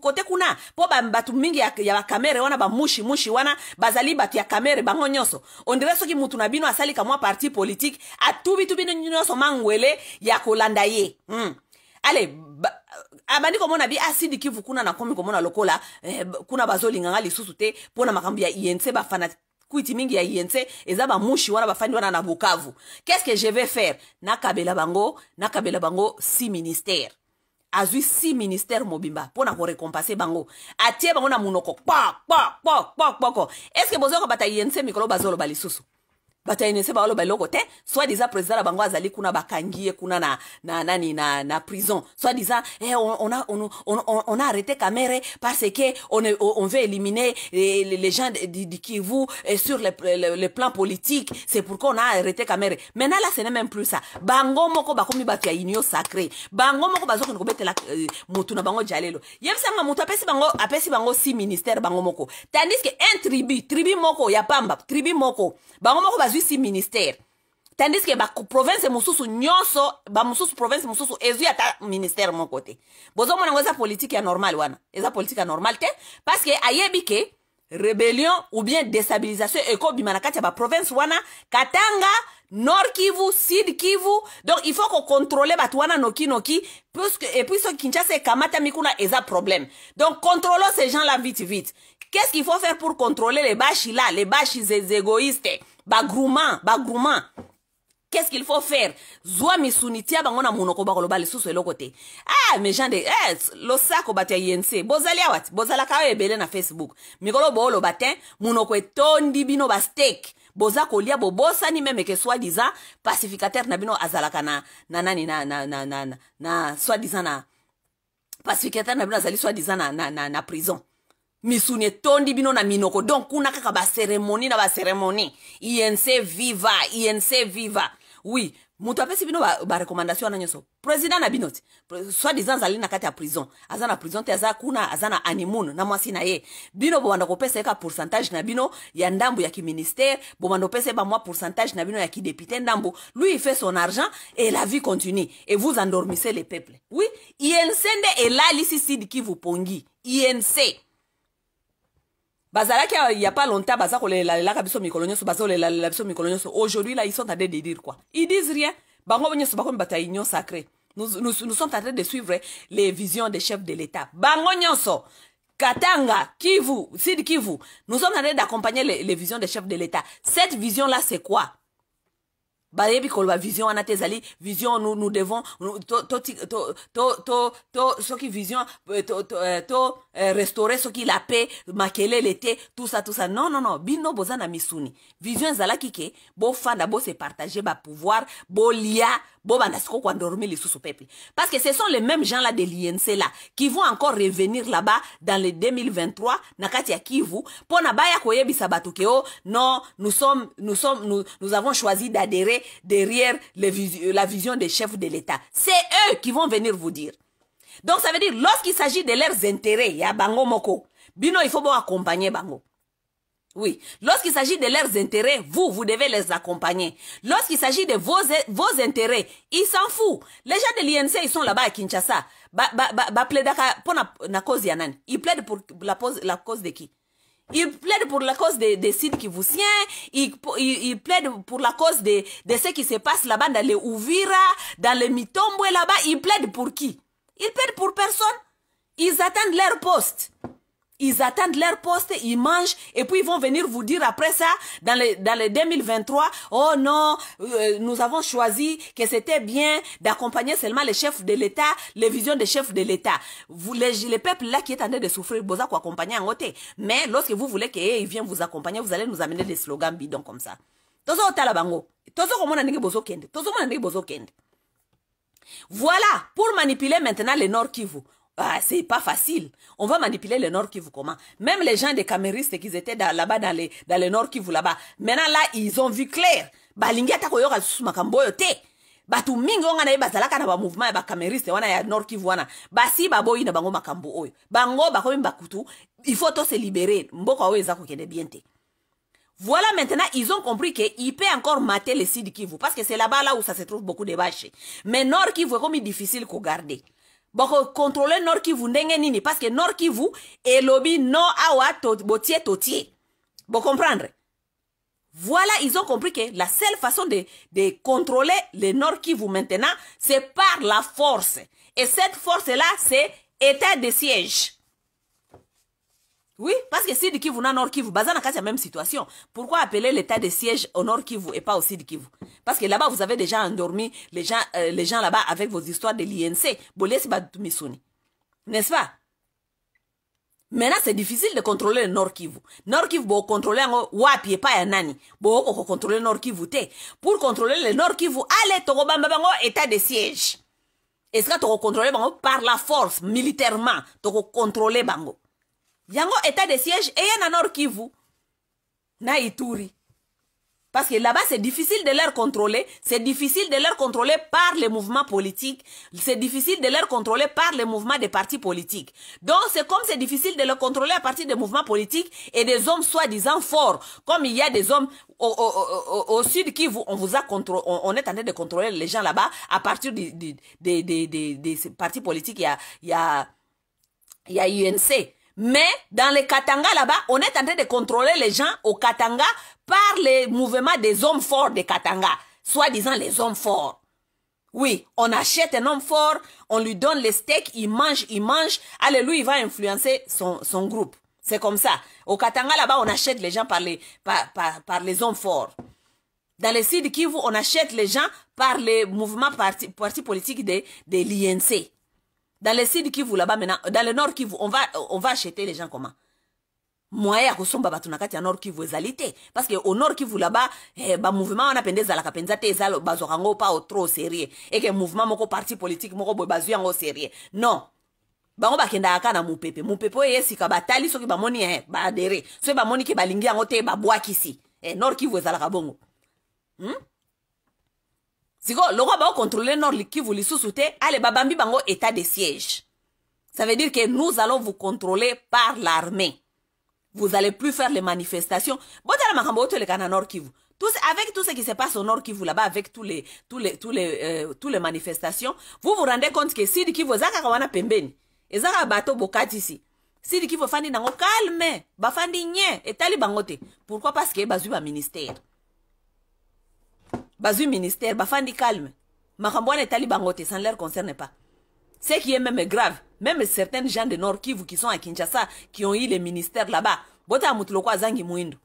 kote kuna mpo bato mingi ya, ya bakamere wana bamushimushi wana bazali bato ya kamere bango nyonso ondire soki mutu na bino asali kamwa parti politike atubitu bino nyonso mangwele ya kolanda ye mm. ale ba, abandi ah, komona bi asidi ah, kivu kuna nakomi komona lokola eh, kuna bazolinganga lisusu te mpona makambo ya inc bafana kwiti mingi ya inc eza bamushi wana bafandi wana na bukavu qu'est ce que je vais faire nakabela bango nakabela bango si ministère azwi si ministère mobimba mpo na korécompense bango atie bango na monoko kpakpakpakpakpako estce bozoyoka bata yense mikolo bazoloba lisusu bato ya inese baoloba eloko te soit diza président na bango azali kuna bakangi ye kuna na, na nani na, na prison soit diza eh, on, a, on, on, on a arrêté camere parce que on, on veut éliminer eh, les, les gens du, du kivu eh, sur le, le, le plan politique c'est pourquoi on a arrêté camere maintenant là ce n'est même plus ça bango moko bakomi bato ya union sacré bango moko bazokende kobetela euh, motu na bango jalelo yebisanga motu apesi bango apesi bango si ministère bango moko tandis que un tribu tribu moko ya pamba tribu moko bango moko bazwi si ministère tandis province mususu mosusu nyonso mususu province mosusu ezwi ata ministère mon côté bozomona mona eza politique ya normal wana eza politique ya normal te parce que ayebi ke rébellion ou bien déstabilisation Eko bi kati ya province wana katanga nord kivu sud kivu donc il faut qu'on kocontrole noki wana que et puis ce kinshasa mikuna mikuna eza problème donc contrôlons ces gens là vite vite qu'est ce qu'il faut faire pour contrôler les bashi là les bashi égoïstes bagrouma bagrouma qu'est-ce qu'il faut faire zwa misuni tia bango na monoko bakoloba lisusu eloko te ah eh, mais gens de eh, losako bato ya unc bozali awa ti bozalaka oyo ebele na facebook mikolo booloba te monoko etondi bino bastake boza kolia bobosani meme ke soi disant pacificateur na bino azalaka na na nani na na na na, na soi disant na pacificateur na bino azali soi disant na na, na, na prison misuni etondi bino na minoko donc kuna kaka baseremoni na baseremoni inc viva inc viva oui moto apesi bino barekomandation ba wana nyonso président na bino ti soi disant azali na kati ya prison aza na prison te aza kuna aza na animoun na mwasi na ye bino bobanda kopesa ye ka pourcentage na bino ya ndambu ya kiministère bobanda kopesa ye bamwa pourcentage na bino ya kidepute ndambu lui fait son argent et la vie continue et vous endormissez le peuple oui inc nde elalisi sidi kivu pongi inc bazalaki euh, il y a pas longtemps baza kolelelaka biso mikolo nyonso la biso mikolo sont aujourd'hui là ils sont en train de dire quoi ils disent rien bango nyonso bakomi bato ya union sacrée nous, nous, nous sommes en train de suivre les visions des chefs de l'état bango nyonso Katanga, Kivu, Sid Kivu, nous sommes en train d'accompagner les visions des chefs de l'État. Cette vision-là, c'est quoi bayebi koloba vision wana te ezali vision nous, nous devons soki vision euh, to euh, euh, restaurer soki la paix makelele te tout ça tout ça non non non bino boza na misuni vision ezalaki ke bofanda bosepartage bapouvoir bolia bobanda dormir peuple parce que ce sont les mêmes gens là de l'inc là qui vont encore revenir là-bas dans le 2023 Nakati ya kivu baya koyebisa oh, non nous sommes, nous, sommes, nous, avons choisi d'adhérer derrière euh, la vision des chefs de l'état c'est eux qui vont venir vous dire donc ça veut dire lorsqu'il s'agit de leurs intérêts ya bango moko bino il faut bon accompagner bango oui. Lorsqu'il s'agit de leurs intérêts, vous, vous devez les accompagner. Lorsqu'il s'agit de vos, vos intérêts, ils s'en foutent. Les gens de l'INC, ils sont là-bas à Kinshasa. Ils plaident pour la, cause, de qui? Ils plaident pour la cause des, sites qui vous tiennent. Ils, plaident pour la cause de, ce qui se passe là-bas dans les Ouvira, dans les Mitombwe là-bas. Ils plaident pour qui? Ils plaident pour personne. Ils attendent leur poste ils attendent leur poste, ils mangent, et puis ils vont venir vous dire après ça, dans les, dans 2023, oh non, euh, nous avons choisi que c'était bien d'accompagner seulement les chefs de l'État, les visions des chefs de l'État. Vous, les, peuples là qui est en train de souffrir, vous accompagner en côté. Mais lorsque vous voulez qu'il eh, viennent vous accompagner, vous allez nous amener des slogans bidons comme ça. Voilà, pour manipuler maintenant les Nord Kivu. Ah, c'est pas facile. On va manipuler le Nord Kivu comment Même les gens des caméristes qui étaient là-bas dans, les, dans le Nord Kivu là-bas. Maintenant là, ils ont vu clair. Balingi atako yoka susu makamboyote yote. Batu mingi onga na bazalaka na ba mouvement ba caméristes wana ya Nord Kivu wana. Basi boyi na bango makambo oyo. Bango bakomi bakutu, il faut tous se libérer. Mboka oyo ezako bien te. Voilà maintenant, ils ont compris qu'il peuvent encore mater les sites Kivu. Parce que c'est là-bas là où ça se trouve beaucoup de bache. Mais Nord Kivu est comme difficile qu'on garder le nord kivu ndenge parce que nord kivu lobby no awa to, totier Vous comprenez? voilà ils ont compris que la seule façon de, de contrôler le nord kivu maintenant c'est par la force et cette force là c'est état de siège oui, parce que Sud Kivu na Nord Kivu, Bazana c'est la même situation. Pourquoi appeler l'état de siège au Nord Kivu et pas au Sud Kivu Parce que là-bas, vous avez déjà endormi les gens, euh, gens là-bas avec vos histoires de l'INC. N'est-ce pas Maintenant, c'est difficile de contrôler le Nord Kivu. Nord Kivu, vous contrôler wapi et pas un nani. Vous le Nord Kivu. Pour contrôler le Nord Kivu, allez, Togo état de siège. Est-ce que vous contrôlez par la force, militairement, vous contrôles Bango yango état de siège et un nord kivu na ituri parce que là-bas c'est difficile de leur contrôler c'est difficile de leur contrôler par les mouvements politiques c'est difficile de leur contrôler par les mouvements des partis politiques donc c'est comme c'est difficile de le contrôler à partir des mouvements politiques et des hommes soi-disant forts comme il y a des hommes au, au, au, au sud qui vous on vous on, est en train de contrôler les gens là-bas à partir des des des des, des, des partis politiques il y a il y a il y a UNC mais dans les Katanga là-bas, on est en train de contrôler les gens au Katanga par les mouvements des hommes forts des Katanga, soi-disant les hommes forts. Oui, on achète un homme fort, on lui donne les steaks, il mange, il mange. Allez, lui, il va influencer son, son groupe. C'est comme ça. Au Katanga, là-bas, on achète les gens par les, par, par, les hommes forts. Dans les Sud Kivu, on achète les gens par les mouvements partis parti politiques des de l'INC. dans le sud kivu là-bas maintenant dans le nord kivu on va on va acheter les gens comment moyen ya kosomba bato na kati ya nord kivu ezali te parce que au nord kivu là-bas eh, bamouvement wana mpenza ezalaka mpenza te eza bazwaka yango pa trop sérieux eke mouvement moko parti politique moko boye bazwi yango sérieux non bango bakendaka kaka na mopepe mopepe oyo esika batali soki bamoni eh, baadere soki bamoni ke balingi yango te babwakisi eh, nord kivu ezalaka bongo hmm? roi lokola le nord Kivu, les te allez babambi bango état de siège ça veut dire que nous allons vous contrôler par l'armée vous allez plus faire les manifestations botala avec le nord kivu avec tout ce qui se passe au nord kivu là-bas avec tous les, tous les, tous les, euh, tous les manifestations vous vous rendez compte que sud kivu eza kaka wana pembeni eza bato qui vous sud kivu efandi nango calme bafandi nye et bango te pourquoi parce que un ministère bazu ministère bafandi calme ma wana etali bango ça ne leur concerne pas ce qui est même grave même certains gens de nord kivu qui sont à kinshasa qui ont eu le ministère là-bas Bota motu Zangi azangi mwindu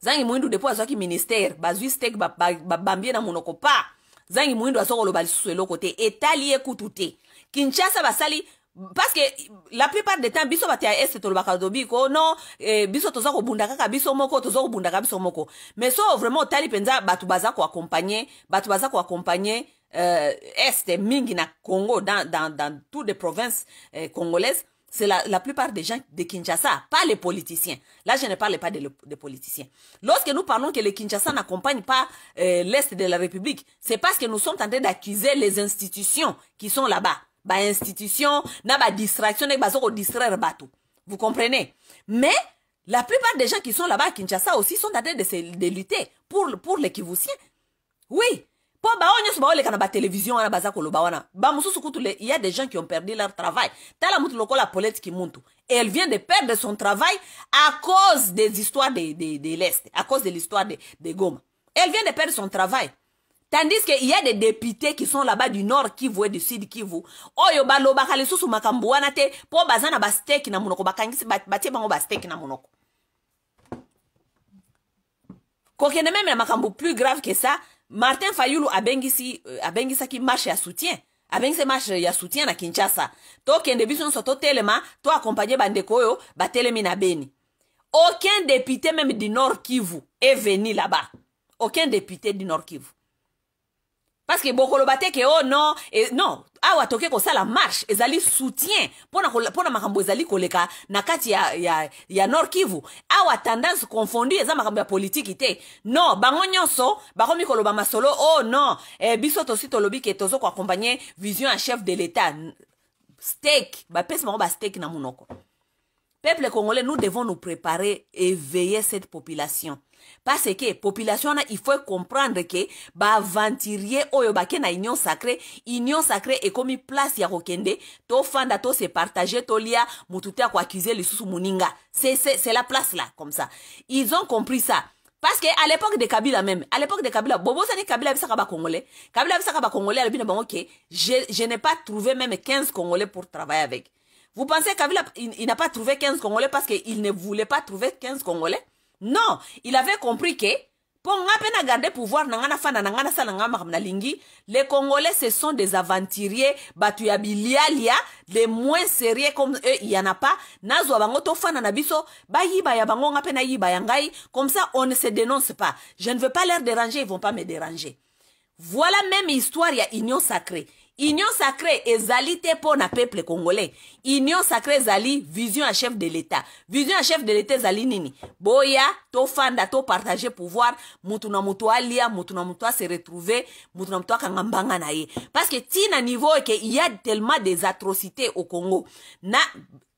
zangi mwindu depuis qui ministère Bazui steak babambie na monoko pa zangi mwindu a lo eloko côté. etali ekutu kinshasa basali parce que la plupart des temps biso est este non eh, biso toza au ka biso moko toza bundaka biso moko mais so vraiment otali batoubazak ou baza accompagner batu baza accompagner euh, est mingi na congo dans, dans, dans toutes les provinces eh, congolaises c'est la, la plupart des gens de Kinshasa, pas les politiciens. Là, je ne parle pas des de politiciens. Lorsque nous parlons que les Kinshasa n'accompagnent pas euh, l'Est de la République, c'est parce que nous sommes en train d'accuser les institutions qui sont là-bas ba institution na ba distraction na au distraire bato vous comprenez mais la plupart des gens qui sont là-bas à Kinshasa aussi sont en train de, se, de lutter pour pour les Kivusiens oui télévision à wana baza koloba wana kutu il y a des gens qui ont perdu leur travail mutu lokola polete monte et elle vient de perdre son travail à cause des histoires de, de, de l'est à cause de l'histoire de, de goma elle vient de perdre son travail tandis qu'il y a des députés qui sont là-bas du nord kivu et du sud kivu oyo balobaka lisusu makambo wana te mpo baza na basteki na monoko bakangisi batie bango basteki na monoko kokende meme na makambo plus grave que ça martin fayulu abengisi euh, abengisaki marche ya soutien abengisi marche ya soutien na kinshasa tokende biso nyonso totelema toakompagne bandeko oyo batelemi na beni aucun député même du nord kivu est venu là-bas aucun député du nord kivu que bokoloba te ke oh non et non awa ah, toke la marche ezali soutien Pona makambo ezali koleka na kati ya, ya, ya nord kivu awa ah, tendance confondue eza makambo ya politique te non bango nyonso bakomi koloba masolo oh, non e, biso tosi tolobi ke tozo accompagner vision à chef de l'état stake bapesi ba steak na monoko peuple congolais nous devons nous préparer éveiller cette population parce que population il faut comprendre que ventirier, oyo bake na union sacrée union sacrée comme une place ya kokende tofanda lia, tolia motu te les sous moninga c'est la place là comme ça ils ont compris ça parce que à l'époque de kabila même à l'époque de kabila sani kabila abisaka congolais kabila abisaka congolais elle bien bon ok je, je n'ai pas trouvé même 15 congolais pour travailler avec vous pensez kabila il, il n'a pas trouvé 15 congolais parce qu'il ne voulait pas trouver 15 congolais non, il avait compris que pour pas garder pouvoir les Congolais ce sont des aventuriers batu bilialia, les moins sérieux comme eux il n'y en a pas. Nazo bango to biso, bango comme ça on ne se dénonce pas. Je ne veux pas leur déranger, ils vont pas me déranger. Voilà même histoire a union sacrée. union sacré ezali te mpo na peuple congolais union sacré ezali vision ya chef de l'état vision ya chef de l'état ezali nini boya tofanda topartage pouvoir motu na motu alia motu na motu ase retrouve motu na motu akanga mbanga na ye parce que ntina niveau eke il y a tellement des atrocités au congo na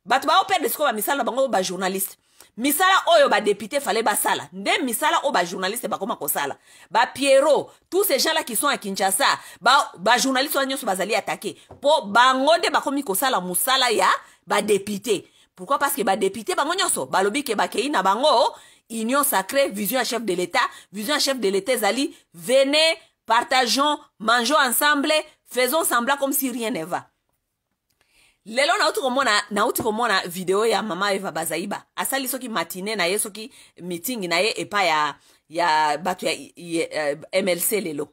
bato baoperde sikoyo bamisala na bango bajournaliste misala oyo député. fallait sala nde misala oyo ko sala. Ba Pierrot, tous ces gens-là qui sont à kinshasa ba ba wana nyonso bazali atake Po bango komi ko kosala mosala ya ba député. pourquoi parce que ba bango ba balobi ke ba na bango union sacrée vision à chef de l'état vision à chef de l'état Zali venez partageons mangeons ensemble faisons semblant comme si rien ne va lelo nauti komona nauti komona video ya mama eva bazaiba asali soki matine na ye soki meeting na ye epa ya, ya bato ya, ya uh, eh, mlc lelo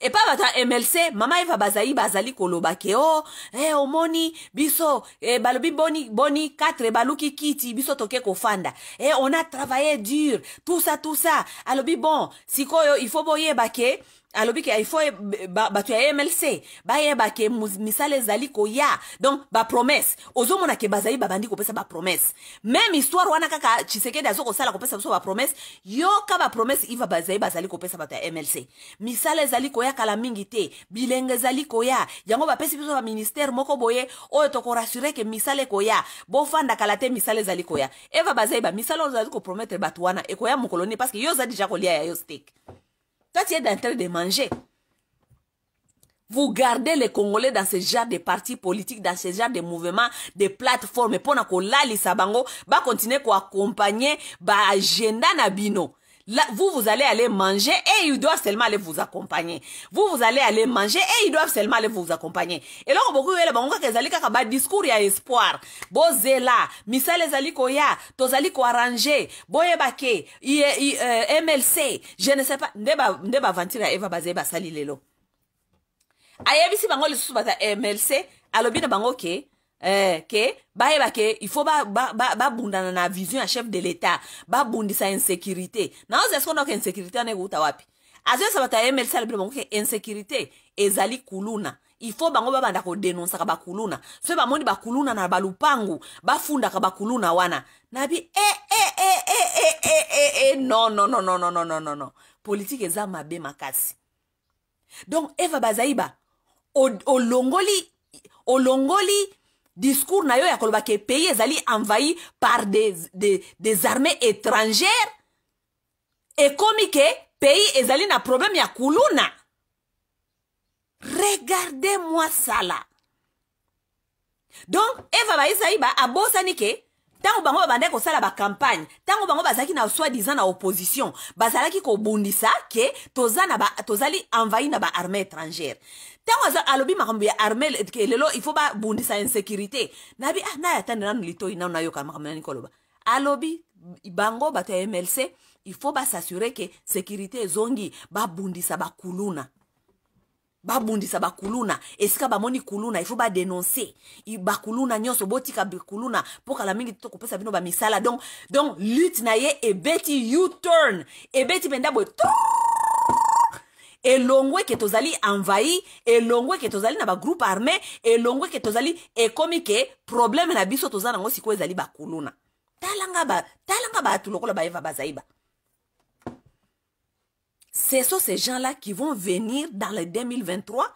epa bato ya mlc mama eva bazaiba azali koloba ke o eh, omoni biso eh, balobi boni, boni 4 baluki kiti biso toke kofanda eh, on a travaillé dur tout ça tout ça alobi bon sikoyo ifo boyeba ke alobiki ifo ye eh, bato ya mlc bayeba ke misala ezali koya donc bapromese ozomona ke bazali babandi kopesa bapromese meme histoire wana kaka chisekedi azokosala kopesa biso bapromese yoka bapromese iva bazali bazali kopesa bato ya mlc misala ezali koya kala mingi te bilenge ezali koya yango bapesi biso baministere moko boye oyo tokorassure ke misala ekoya bofanda kala te misala ezali koya eva bazali bamisala oyo ezali koprometre bato wana ekoya mokolo nini parceke yo oza deja kolia ya yo steke Quand tu es en train de manger. Vous gardez les Congolais dans ce genre de partis politiques, dans ce genre de mouvements, de plateformes. Pour que lali Sabango va continuer à accompagner l'agenda bah, Nabino. Là, vous, vous allez aller manger et ils doivent seulement aller vous accompagner. Vous, vous allez aller manger et ils doivent seulement aller vous accompagner. Et là eloko bokoki koyeleba ngo kaka discours, il y a espoir bozela misala ezali koya tozali koarrange baké, ke euh, mlc je ne sais pas nde ne ba, ba eva Bazeba Salilelo. lelo si bango lisusu bata mlc Alors bien bango ke Eh, ke bayeba ke ifo babundana ba, ba na vision ya chef de l'etat babundisa insécurité naoza esiko ndoke insécurité wana ekouta wapi azoyesabata ya mlc alobile bango ke insécurité ezali kuluna ifo bango babanda kodenonsaka bakuluna so bamoni bakuluna na balupangu bafundaka bakuluna wana nabi e eh, eh, eh, eh, eh, eh, eh, eh. non non non non non non non non politike eza mabe makasi donc eva bazaiba olongoli olongoli discours na yo ya kolobaka epays ezali envahi par des, des, des armées étrangères ekomi ke pays ezali na probleme ya kuluna regarde mwa sala donc eva bayisaiba abosani ke ntango bango babandaki kosala bacampagne ntango bango bazalaki na swadisa na opposition bazalaki kobundisa ke toza na ba, tozali envahi na baarme étrangère ntango alobi makambo ya arme lelo ifo babundisa insécurité nabi ah naya tande nanu litoi nanu nayoka makambo nani koloba alobi bango bato ya mlc ifo basasure ke sécurité ezongi babundisa bakuluna babundisa bakuluna esika bamoni kuluna ifo badenonse bakuluna nyonso botika bikuluna mpo kala mingi to kopesa bino bamisala donc donc lutte na ye ebeti uturn ebeti mpenza boye elongwe ke tozali envahi elongwe ke tozali na bagroupe armé elongwe ke tozali ekomi ke probleme na biso toza nango sikoyo ezali bakuluna talanga ba, talanga bato lokola bayeva bazaiba ba c'est sont ces gens-là qui vont venir dans le 2023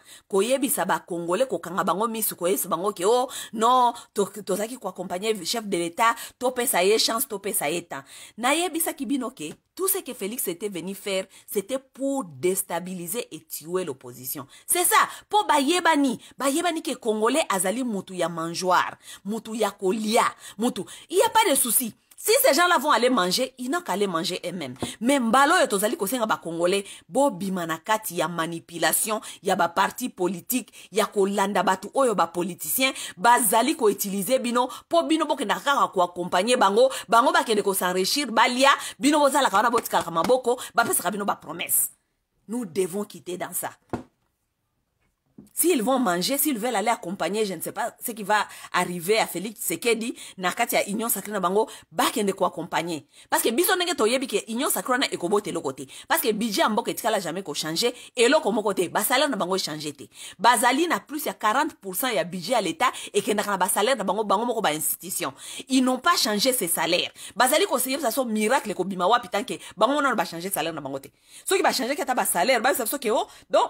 congolais ko kokanga bango misu se bango ke oh non tozalaki le chef de l'état y ye chance y est temps nayebisaki bino binoke tout ce que félix était venu faire c'était pour déstabiliser et tuer l'opposition c'est ça pour bayebani bayebani ke congolais azali mutu ya mangeoire mutu ya kolia mutu il y a pas de souci si ces gens-là vont aller manger ils n'ont qu'à aller manger eux-mêmes me et oyo tozali kosenga congolais, bon, il y a manipulation y a ya baparti politike ya kolanda politicien, oyo zali ko utilise, bino po bino bokendaka ko accompagner bango bango ba s'enrichir, ba balia bino bo zala bozalaka wana ba maboko kabino bino promesse. nous devons quitter dans ça s'ils vont manger, s'ils veulent aller accompagner, je ne sais pas ce qui va arriver à Félix dit, na y ya union sacrée na bango bakende accompagner? parce que biso ndenge toyebi ke union sacrée na ekobota eloko côté. parce que budget ambo ke etikala jamais kochange ko moko côté. basalaire na bango e changé. te bazali na plus ya 40 ya budget à l'état et ekendaka na salaire, na bango bango moko institution. ils n'ont pas changé ces salaires bazali conseiller ça biso miracle wa wapi tanke bango pas changé changer salaire na bango te soki bachangeki salaire, ba babisa ce ke oh donc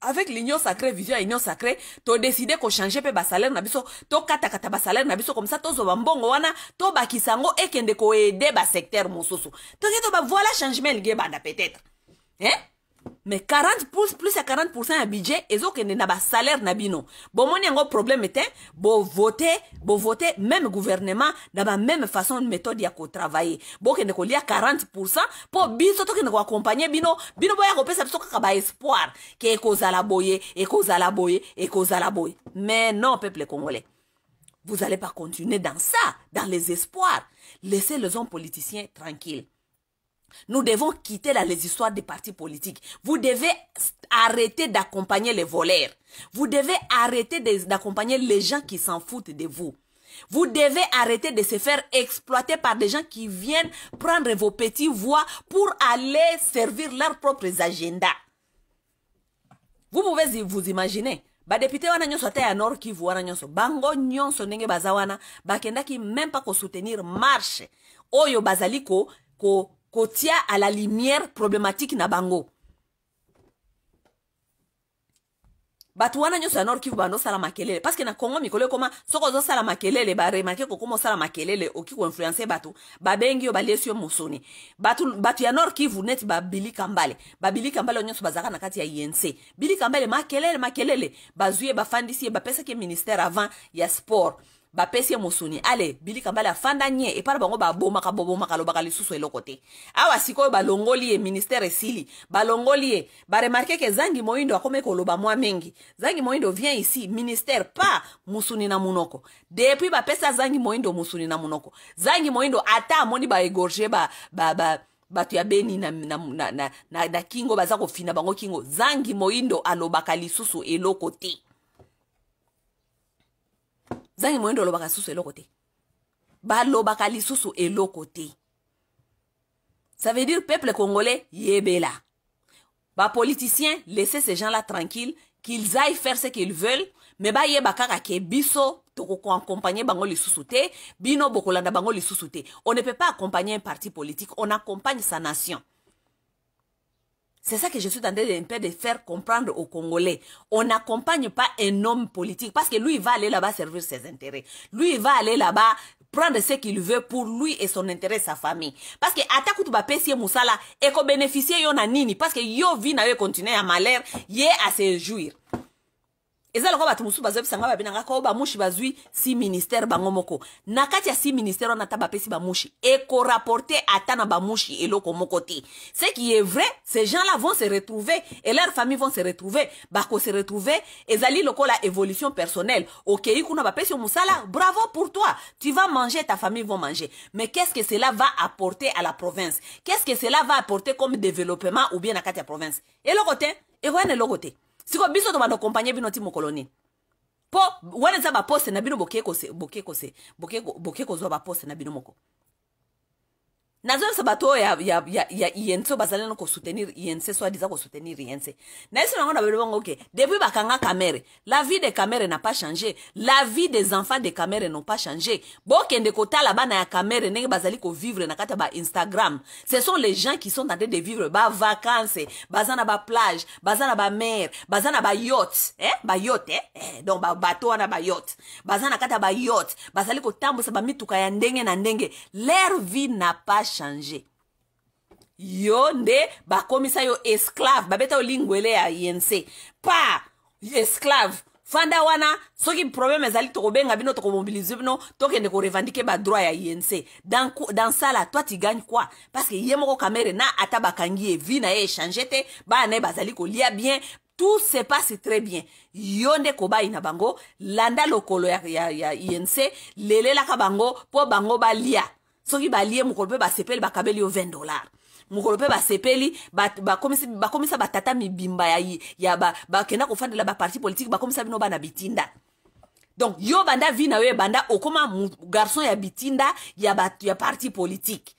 avec l'union sacrée vision ya union sacrée todeside kochange mpe basalaire na biso tokatakata basalaire na biso komisa tozwa bambongo wana tobakisa yango ekende koede basecteur mosusu toke to ba voilà changement elingi ebanda peut-être hein eh? mais 40 plus plus 40% à budget ezokende na salaire nabino. Bon, bomoni yango problème voter vous voter même gouvernement dans la même façon méthode ya kotravaille bokende à 40% pour biso tokende accompagné bino bino boya kopesa biso kaka baespoir ke ekozala boye vous boye la boye mais non peuple congolais vous allez pas continuer dans ça dans les espoirs laissez les hommes politiciens tranquilles nous devons quitter la les histoires des partis politiques. Vous devez arrêter d'accompagner les voleurs. Vous devez arrêter d'accompagner les gens qui s'en foutent de vous. Vous devez arrêter de se faire exploiter par des gens qui viennent prendre vos petits voix pour aller servir leurs propres agendas. Vous pouvez vous imaginer. badepute wana nyonso a ya nord kivu wana bango nyonso baza wana ki même pas soutenir marche oyo ko kotia à la lumière problématique na bango bato wana nyonso ya nord kivu bandosala makelele parceke na kongo mikolo ekoma soki ozosala makelele baremarke kokoma osala makelele oki koinfluence bato babengi yo baliesi yo mosoni bato, bato ya nord kivu neti babilika mbale babilika mbale oyo nyonso bazalaka na kati ya inc bilika mbale makelele makelele bazwi ye bafandisi ye bapesaki ministère avant ya sport bapesi ye mosuni ale bilika mbala afanda nye epara bango babomaka bobomaka alobaka lisusu eloko te awa sikoyo balongoli ye ministere esili balongoli ye baremarke ke zangi moyindo akómi koloba mwa mingi zangi moyindo vient ici ministere pa musuni na munoko depuis bapesi azangi moyindo musuni na munoko zangi moyindo ata amoni baegorge ba, ba, ba bato ya beni na, na, na, na, na, na kingo baza kofina bango kingo zangi moyindo alobaka lisusu eloko te zange moyindo olobaka lisusu eloko te balobaka lisusu eloko te ça veut dire peuple congolais yebela politiciens laissez ces gens là tranquilles qu'ils aillent faire ce qu'ils veulent mais ba kaka ke biso accompagner bango les te bino bokolanda bango lisusu te on ne peut pas accompagner un parti politique on accompagne sa nation c'est ça que je suis en train de faire comprendre aux Congolais. On n'accompagne pas un homme politique parce que lui, il va aller là-bas servir ses intérêts. Lui, il va aller là-bas prendre ce qu'il veut pour lui et son intérêt, sa famille. Parce que tu kutuba musala, et qu'on bénéficie yon a nini, parce que yo vie na continuer à malheur, yé à se jouir eza lokola bato mosusu bazwebisa ngai babengaka oyo bamushi bazwi si ministère bangomoko moko ya si ministère wana ata bapesi bamushi eko ata na bamushi eloko moko te ce qui est vrai ces gens-là vont se retrouver et leur famille vont se retrouver se retrouve ezali lokola évolution personnelle okei kuna bapesi yo mosala bravo pour toi tu vas manger ta famille vont manger mais qu'est-ce que cela va apporter à la province qu'est-ce que cela va apporter comme développement ou bien na ya province eloko te ekoya na eloko te siko biso tobanda kokompagne bino ti mokolo nini mpo wana eza baposte na bino boke kozwa baposte na bino moko nazonisa bato oyo ya, ya, ya, ya inc oyo bazali na kosoutenir inc so adiza kosoutenir inc nayesi nango na belobongo oke depuis bakanga camere la vie de camere na pas change la vie des enfants de camere non pas change bokende kotala bana ya camere ndenge bazali kovivre na kati ya bainstagram ce sont les gens qui sont tente de vivre bavacance baza na baplage baza na bamare baza na bayot eh? bayot eh? eh, donc bato wana bayot baza na kati ya bayot bazali kotambwisa bamituka ya ndenge na ndenge leur vie na pas change yo nde bakomisa yo esclave babeta yo lingwele ya yense pa esclave fanda wana soki problème ezali tokobenga bino tokomobilize bino tokende korevandike badroit ya inc dans sala toi ti gagne kua parce que ye moko kamere na ata bakangi ye vi na ye échange te bana na ye bazali kolia bien tout se passe très bien yo nde kobai na bango landa lokolo ya, ya, ya inc lelelaka bango mpo bango balia soki balie mokolo mpe basepeli bakabeli yo 20 dollar mokolo mpe basepeli bakomisa ba, ba, batata mibimba ya, ya bakenda ba, kofandela baparti politike bakomisa bino bana bitinda donc yo banda vi na yo ebanda okóma garçon ya bitinda ya, ba, ya parti politike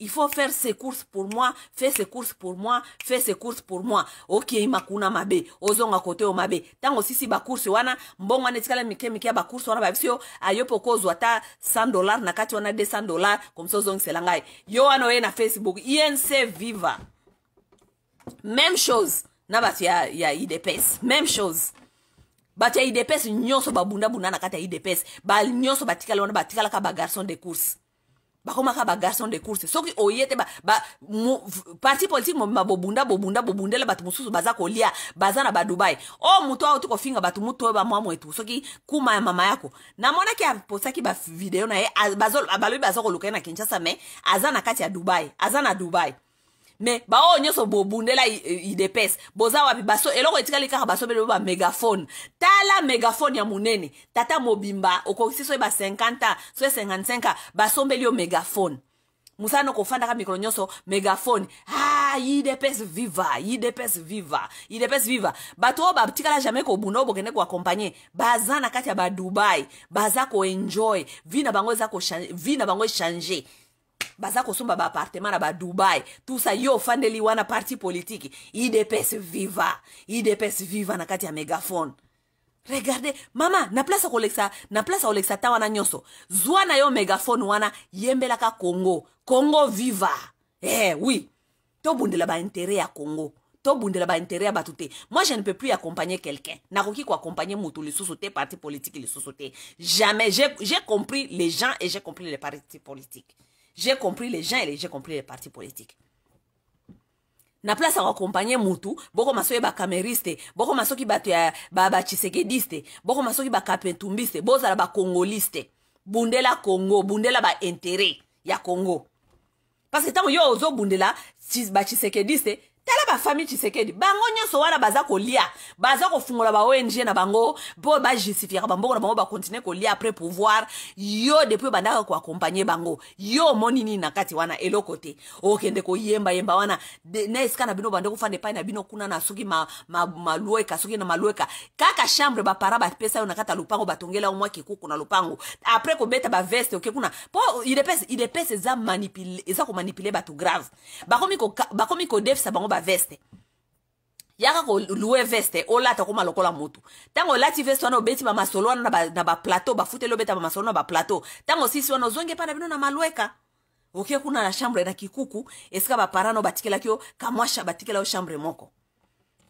il faut faire ses courses pour moi fais ses courses pour moi fais ses courses pour moi okeyima kuna mabe ozonga kote oyo mabe ntango osisi bacourse wana mbongo wana etikala mike mike ya bacourse wana babisi yo ayope okozwa ata 100 dollar na kati wana 200 dollar komisa ozongisela ngai yo wana oye na facebook inc viva même chose na bato ya, ya idps même chose bato ya idps nyonso babundabunda na kati ya idps ba nyonso batikali wana batikalaka bagarçon de course bakomaka bagarson de course soki oye te parti politike mobima bobunda bobunda bobundela bato mosusu baza kolia baza na badubai o motu auti kofinga bato motu oyo bamwa mwetu soki kuma ya mama yako namonaki apostaki bavideo na ye balobi baza koluka ye na kinshasa me aza na kati ya dubai aza na dubai me baoyo oh, nyonso bobundela idepese euh, boza wapi baso eloko etikali kaka basobeli bo bamegafone tala megafone ya monene tata mobimba okokisi soki ba 50 a soki 55 a basombeli yo megafone mosala nokofandaka mikolo nyonso megafone ah, idps viva idps viva idps viva bato oyo batikala jamai kobunda oyo bokende koakompagne baza na kati ya badubai baza koenjoy vi na bango eza vi na bango echange baza kosomba baappartement na badubai tusa yo ofandeli wana parti politiki idps viva idps viva na kati ya megafone regarde mama na place akolekisa na place akolekisa ta wana nyonso zwa na yo megafone wana yembelaka congo congo viva eh, oui tobundela baintere ya congo tobundela baintere ya bato te moi je ne peux plus accompagner quelqu'un nakoki koaccompagner motu lisusu te parti politique lisusu te jamais j'ai compris les gens et j'ai compris les partis politiques J'ai compris les gens et j'ai compris les partis politiques. na place akoakompagne mutu bokoma soki bacameriste bokoma soki bato ya euh, ba bokoma boza la bozala bakongoliste bundela congo bundela ba intérêt ya congo parce que ntango yo ozobundela bachisekediste tala bafamille tshisekedi bango nyonso wana baza kolia baza kofungola ba ong na bango mpo bajustifiaka bambongo na bango bakontinue kolia après pouvoir yo depuis obandaka koakompagne bango yo omoni nini na kati wana eloko te okende koyembayemba wana na esika na bino bande kofanda epai na bino kuna na soki malweka soki na malweka kaka chambre bapara bapesa yo na kati ya lopango batongela yo mwa kikuku na lopango après kobeta baveste oke kuna mpo idepese eza komanipule bato grave bakomi kodefisa bango baveste yaka kolue veste olata okoma lokola motu ntango olati veste wana obeti bamasolo wana na baplateau bafuteli obeta bamasolo na baplateau ntango sisi wana ozongi epai na bino na malweka oke kuna na chambre na kikuku esika baparano batikelaki yo kamwasha batikelaki yo chambre moko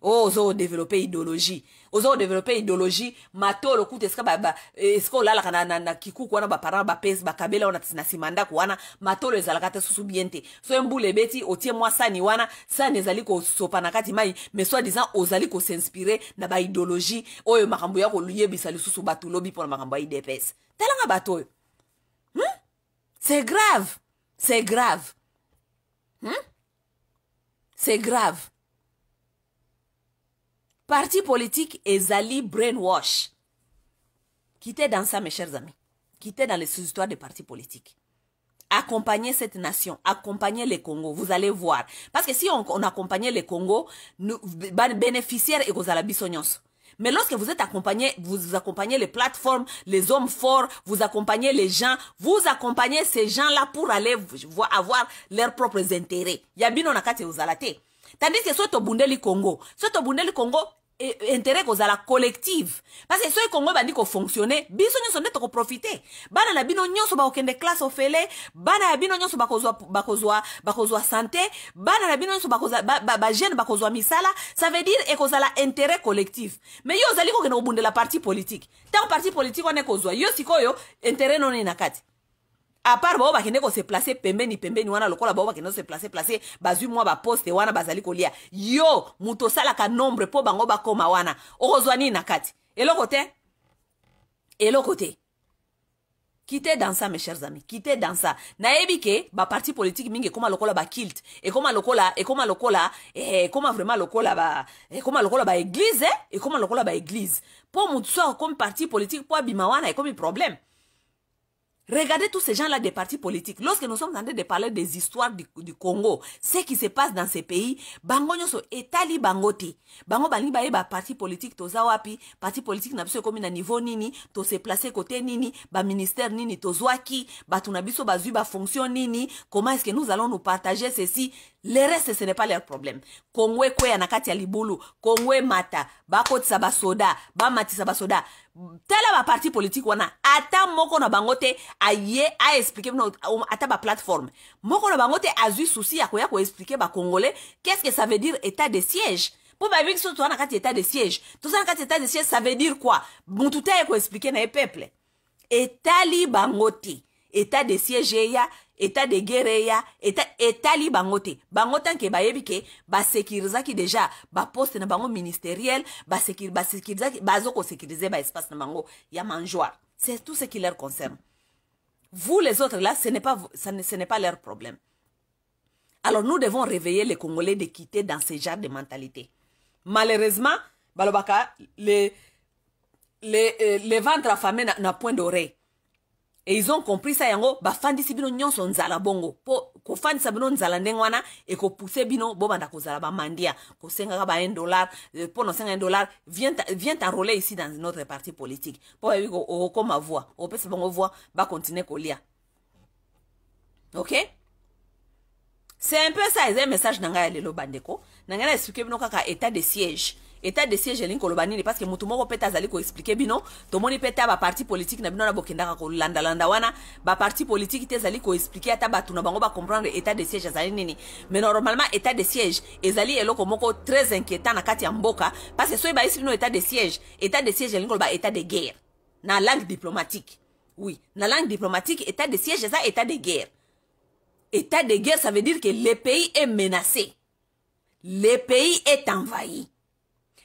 oyo oh, ozodevelope idéologie ozodevelope idéologie matolo kuta esika esika olalaka na, na, na kikuku wana baparent bapesi bakabela wana na nsima ndako wana matolo ezalaka te susu bien te so mbula ebeti otie mwa sani wana sani ezali kosopa na kati mai mais soi disant ozali kosinspire na baidéologie oyo makambo ya koyebisa lisusu bato lobi mpona makambo ya idps talanga bato oyo hmm? c'est grave c'est grave hmm? c'est grave parti politique Zali brainwash quittez dans ça mes chers amis quittez dans les sous-histoires des partis politiques accompagnez cette nation, accompagnez les Congo, vous allez voir. Parce que si on, accompagnait les Congo, nous, bénéficiaires et Mais lorsque vous êtes accompagné, vous accompagnez les plateformes, les hommes forts, vous accompagnez les gens, vous accompagnez ces gens-là pour aller avoir leurs propres intérêts. Yabino nakate uzalate. tandis ke soki tobundeli congo soki tobundeli congo e, intere ekozala collective parce soki kongo ebandi kofonctionne biso nyonso nde tokoprofite bana na bino nyonso bakokende classe ofele bana ya bino nyonso bakozwa, bakozwa, bakozwa santé bana na bino nyonso bajeune bakozwa misala ça veut dire ekozala intérêt collectif mais yo ozali kokende kobundela parti politique ntango parti politique wana ekozwa yo sikoyo intérêt nonini na kati apart bao bakende koseplace pembeni pembeni wana lokola bao bakende koseplace place bazwi mwa baposte wana bazali kolia yo moto osalaka nombre mpo bango bakoma wana okozwa nini na kati eloko te eloko te kite dans ça mes chers amis kite dans ça nayebi ke baparti politique mingi ekóma lokola bakilt ekóma lokola ekóma lokola eh, ekóma vraiment lokola ba ekóma lokola baeglize ekóma eh, lokola baeglize mpo motu so akomi parti politique mpo abima wana ekómi problème Regardez tous ces gens-là des partis politiques. Lorsque nous sommes en train de parler des histoires du, Congo, ce qui se passe dans ces pays, bango nyonso etali bangote. Bango bali ba ba parti politique toza wapi, parti politique na biso komi na niveau nini, to se placer côté nini, ba ministère nini to Zwaki, ba tuna biso ba fonction nini, comment est-ce que nous allons nous partager ceci le reste ce n'est pas leur problème kongwe kweya na kati ya libulu kongwe mata bakotisa basoda bamatisa basoda tala baparti politike wana ata moko na bango te aye aexplike bino ata baplateforme moko na bango te azwi susi ya koya koexplike bacongolais qu'est ce que ça veut dire état de siège mpo babiki so toza na kati état de siège toza na kati état de siège ça veut dire quoi motu te aye koexplike na ye peuple etali bango te état de siège eya de guerre ya etali bango te bango tanke bayebi ke déjà deja poste na bango ministériel ko sécuriser ba espace na bango ya mangeoire c'est tout ce qui leur concerne vous les autres là ce n'est pas, ce n'est pas leur problème alors nous devons réveiller les congolais de quitter dans ce genre de mentalité malheureusement balobaka les, les, euh, les ventres affamés n'ont point d'oreille e ils ont compris ça yango bafandisi bino nyonso nzala bongo po kofandisa bino nzala ndenge wana ekopuse bino bobanda kozala bamandia kosengaka ba 1 dollar mpona euh, osenga 1 dollar viens tenrole ici dans notre parti politique mpo bayebi okokoma oh, voix opesa oh, bango voix bakontinue kolia ok c'est un peu ça eza message na ngai ya lelo bandeko na ngai na explike bino kaka état de siège etat de siège elingi koloba parce que motu moko mpe te azali koexplike bino tomoni peta ba parti politique na bino ko bokendaka landa wana politique, politike te ko expliquer ata ba na bango comprendre état de siège zali nini mais normalement l'état de siège ezali eloko moko très inquiétant na kati ya mboka parce que soki bayisi état état de siège état de siège elingi État de guerre na langue diplomatique oui na langue diplomatique état de siège c'est état de guerre état de guerre ça veut dire que le pays est menacé le pays est envahi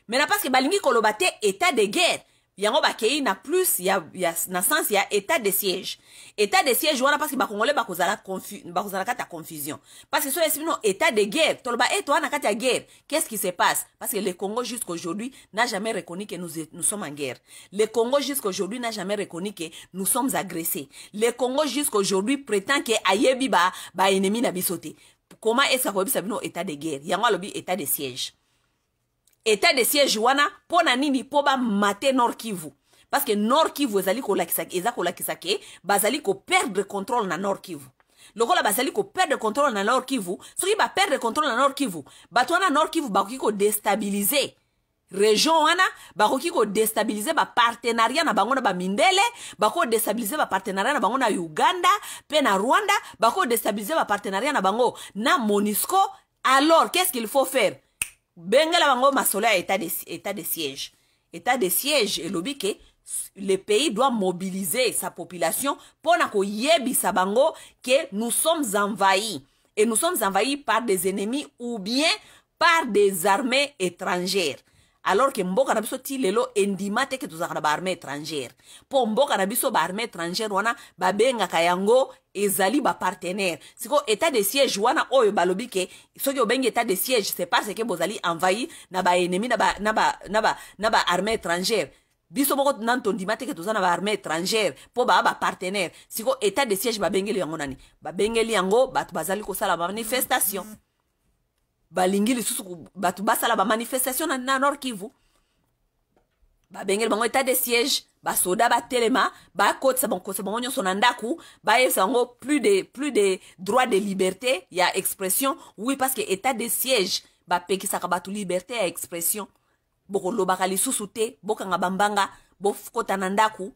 mais que balingi que l'État état de guerre yango na plus y a na sens a état de siège état de siège parce que bakongole Congolais confu, bako pas la confusion Parce si on a un état de guerre toloba toi de guerre qu'est ce qui se passe Parce que le congo jusqu'aujourd'hui n'a jamais reconnu que nous, nous sommes en guerre le congo jusqu'aujourd'hui n'a jamais reconnu que nous sommes agressés le congo jusqu'aujourd'hui prétend que ayebi ba ba, ennemi na pas sauté comment est ce peut bino état de guerre yango alobi état de siège etat de siège wana mpo na nini mpo bamate nord kivu parceke nord kivu ezali kolakisa eza kolakisa ke bazali koperdre contrôle na nord kivu lokola bazali koperdre contrôle na nord kivu soki baperdre contrôle na nord kivu bato wana nord kivu bakoki kodestabilize région wana bakoki kodestabilize bapartenariat na bango na bamindele bakodestabilize bapartenariat na bango na uganda mpe na rwanda bakodestabilize bapartenariat na bango na monisco alors qu'est ce qu'il faut faire bengela bango masolo état de, état de siège état de siège et le pays doit mobiliser sa population pour koyebisa bango que nous sommes envahis et nous sommes envahis par des ennemis ou bien par des armées étrangères alors ke mboka na biso ti lelo endima te ke tozalaka na baarme étrangere mpo mboka na biso baarme étrangere wana babengaka yango ezali bapartenaire sikoyo état de siège wana oyo balobi ke soki obengi état de siège c'est parce ke bozali envahi na baennemi na baarme ba, na ba, na ba étrangere biso moko nani tondima teke toza na baarme étrangere mpo baa bapartenaire sikoyo état de siège babengeli yango nani babengeli yango bato bazali kosala bamanifestation mm -hmm. balingi lisusu batu basala manifestation na, na nord kivu bengel bango état de siège ba basoda batelema sa bakotisa bango nyonso na ba bayebisa bango plus de plus de droits de liberté ya expression oui parce que état de siège ba sa kabatu liberté ya expression bokolobaka lisusu te bokanga bambanga bokota kota nandaku.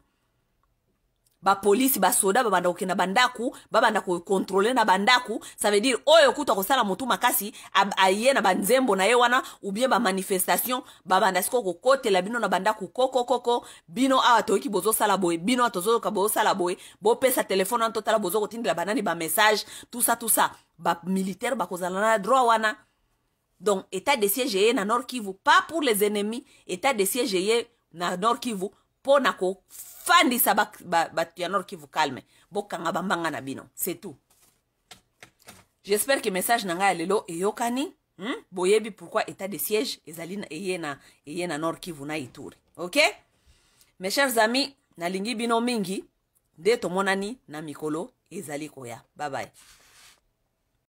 bapolisi basoda babanda kokenda bandaku babanda kokontrole na bandaku ça veut dire oyo okuta kosala motu makasi aye na banzembo na ye wana ou bien bamanifestation babanda sikoyo kokotela bino na bandaku kokokoko bino awa toyoki bozosala boye bino awa tozoyoka bozosala boye bopesa telefone wana totala bozokotindela banani bamessage tout ça tout ça bamilitaire bakozala na droit wana donc état de siège eye na nord kivu pas pour les ennemis état de siège eye na nord kivu mpo na ko bafandisa bato ba, ba, ya nord kivu calme bokanga bambanga na bino c'est tout j'espère ke message na ngai ya lelo eyokani hmm? boyebi pourkui état de siège ezali eye na, eye na nord kivu na ituri ok mes chers amis nalingi bino mingi nde tomonani na mikolo ezali koya babaye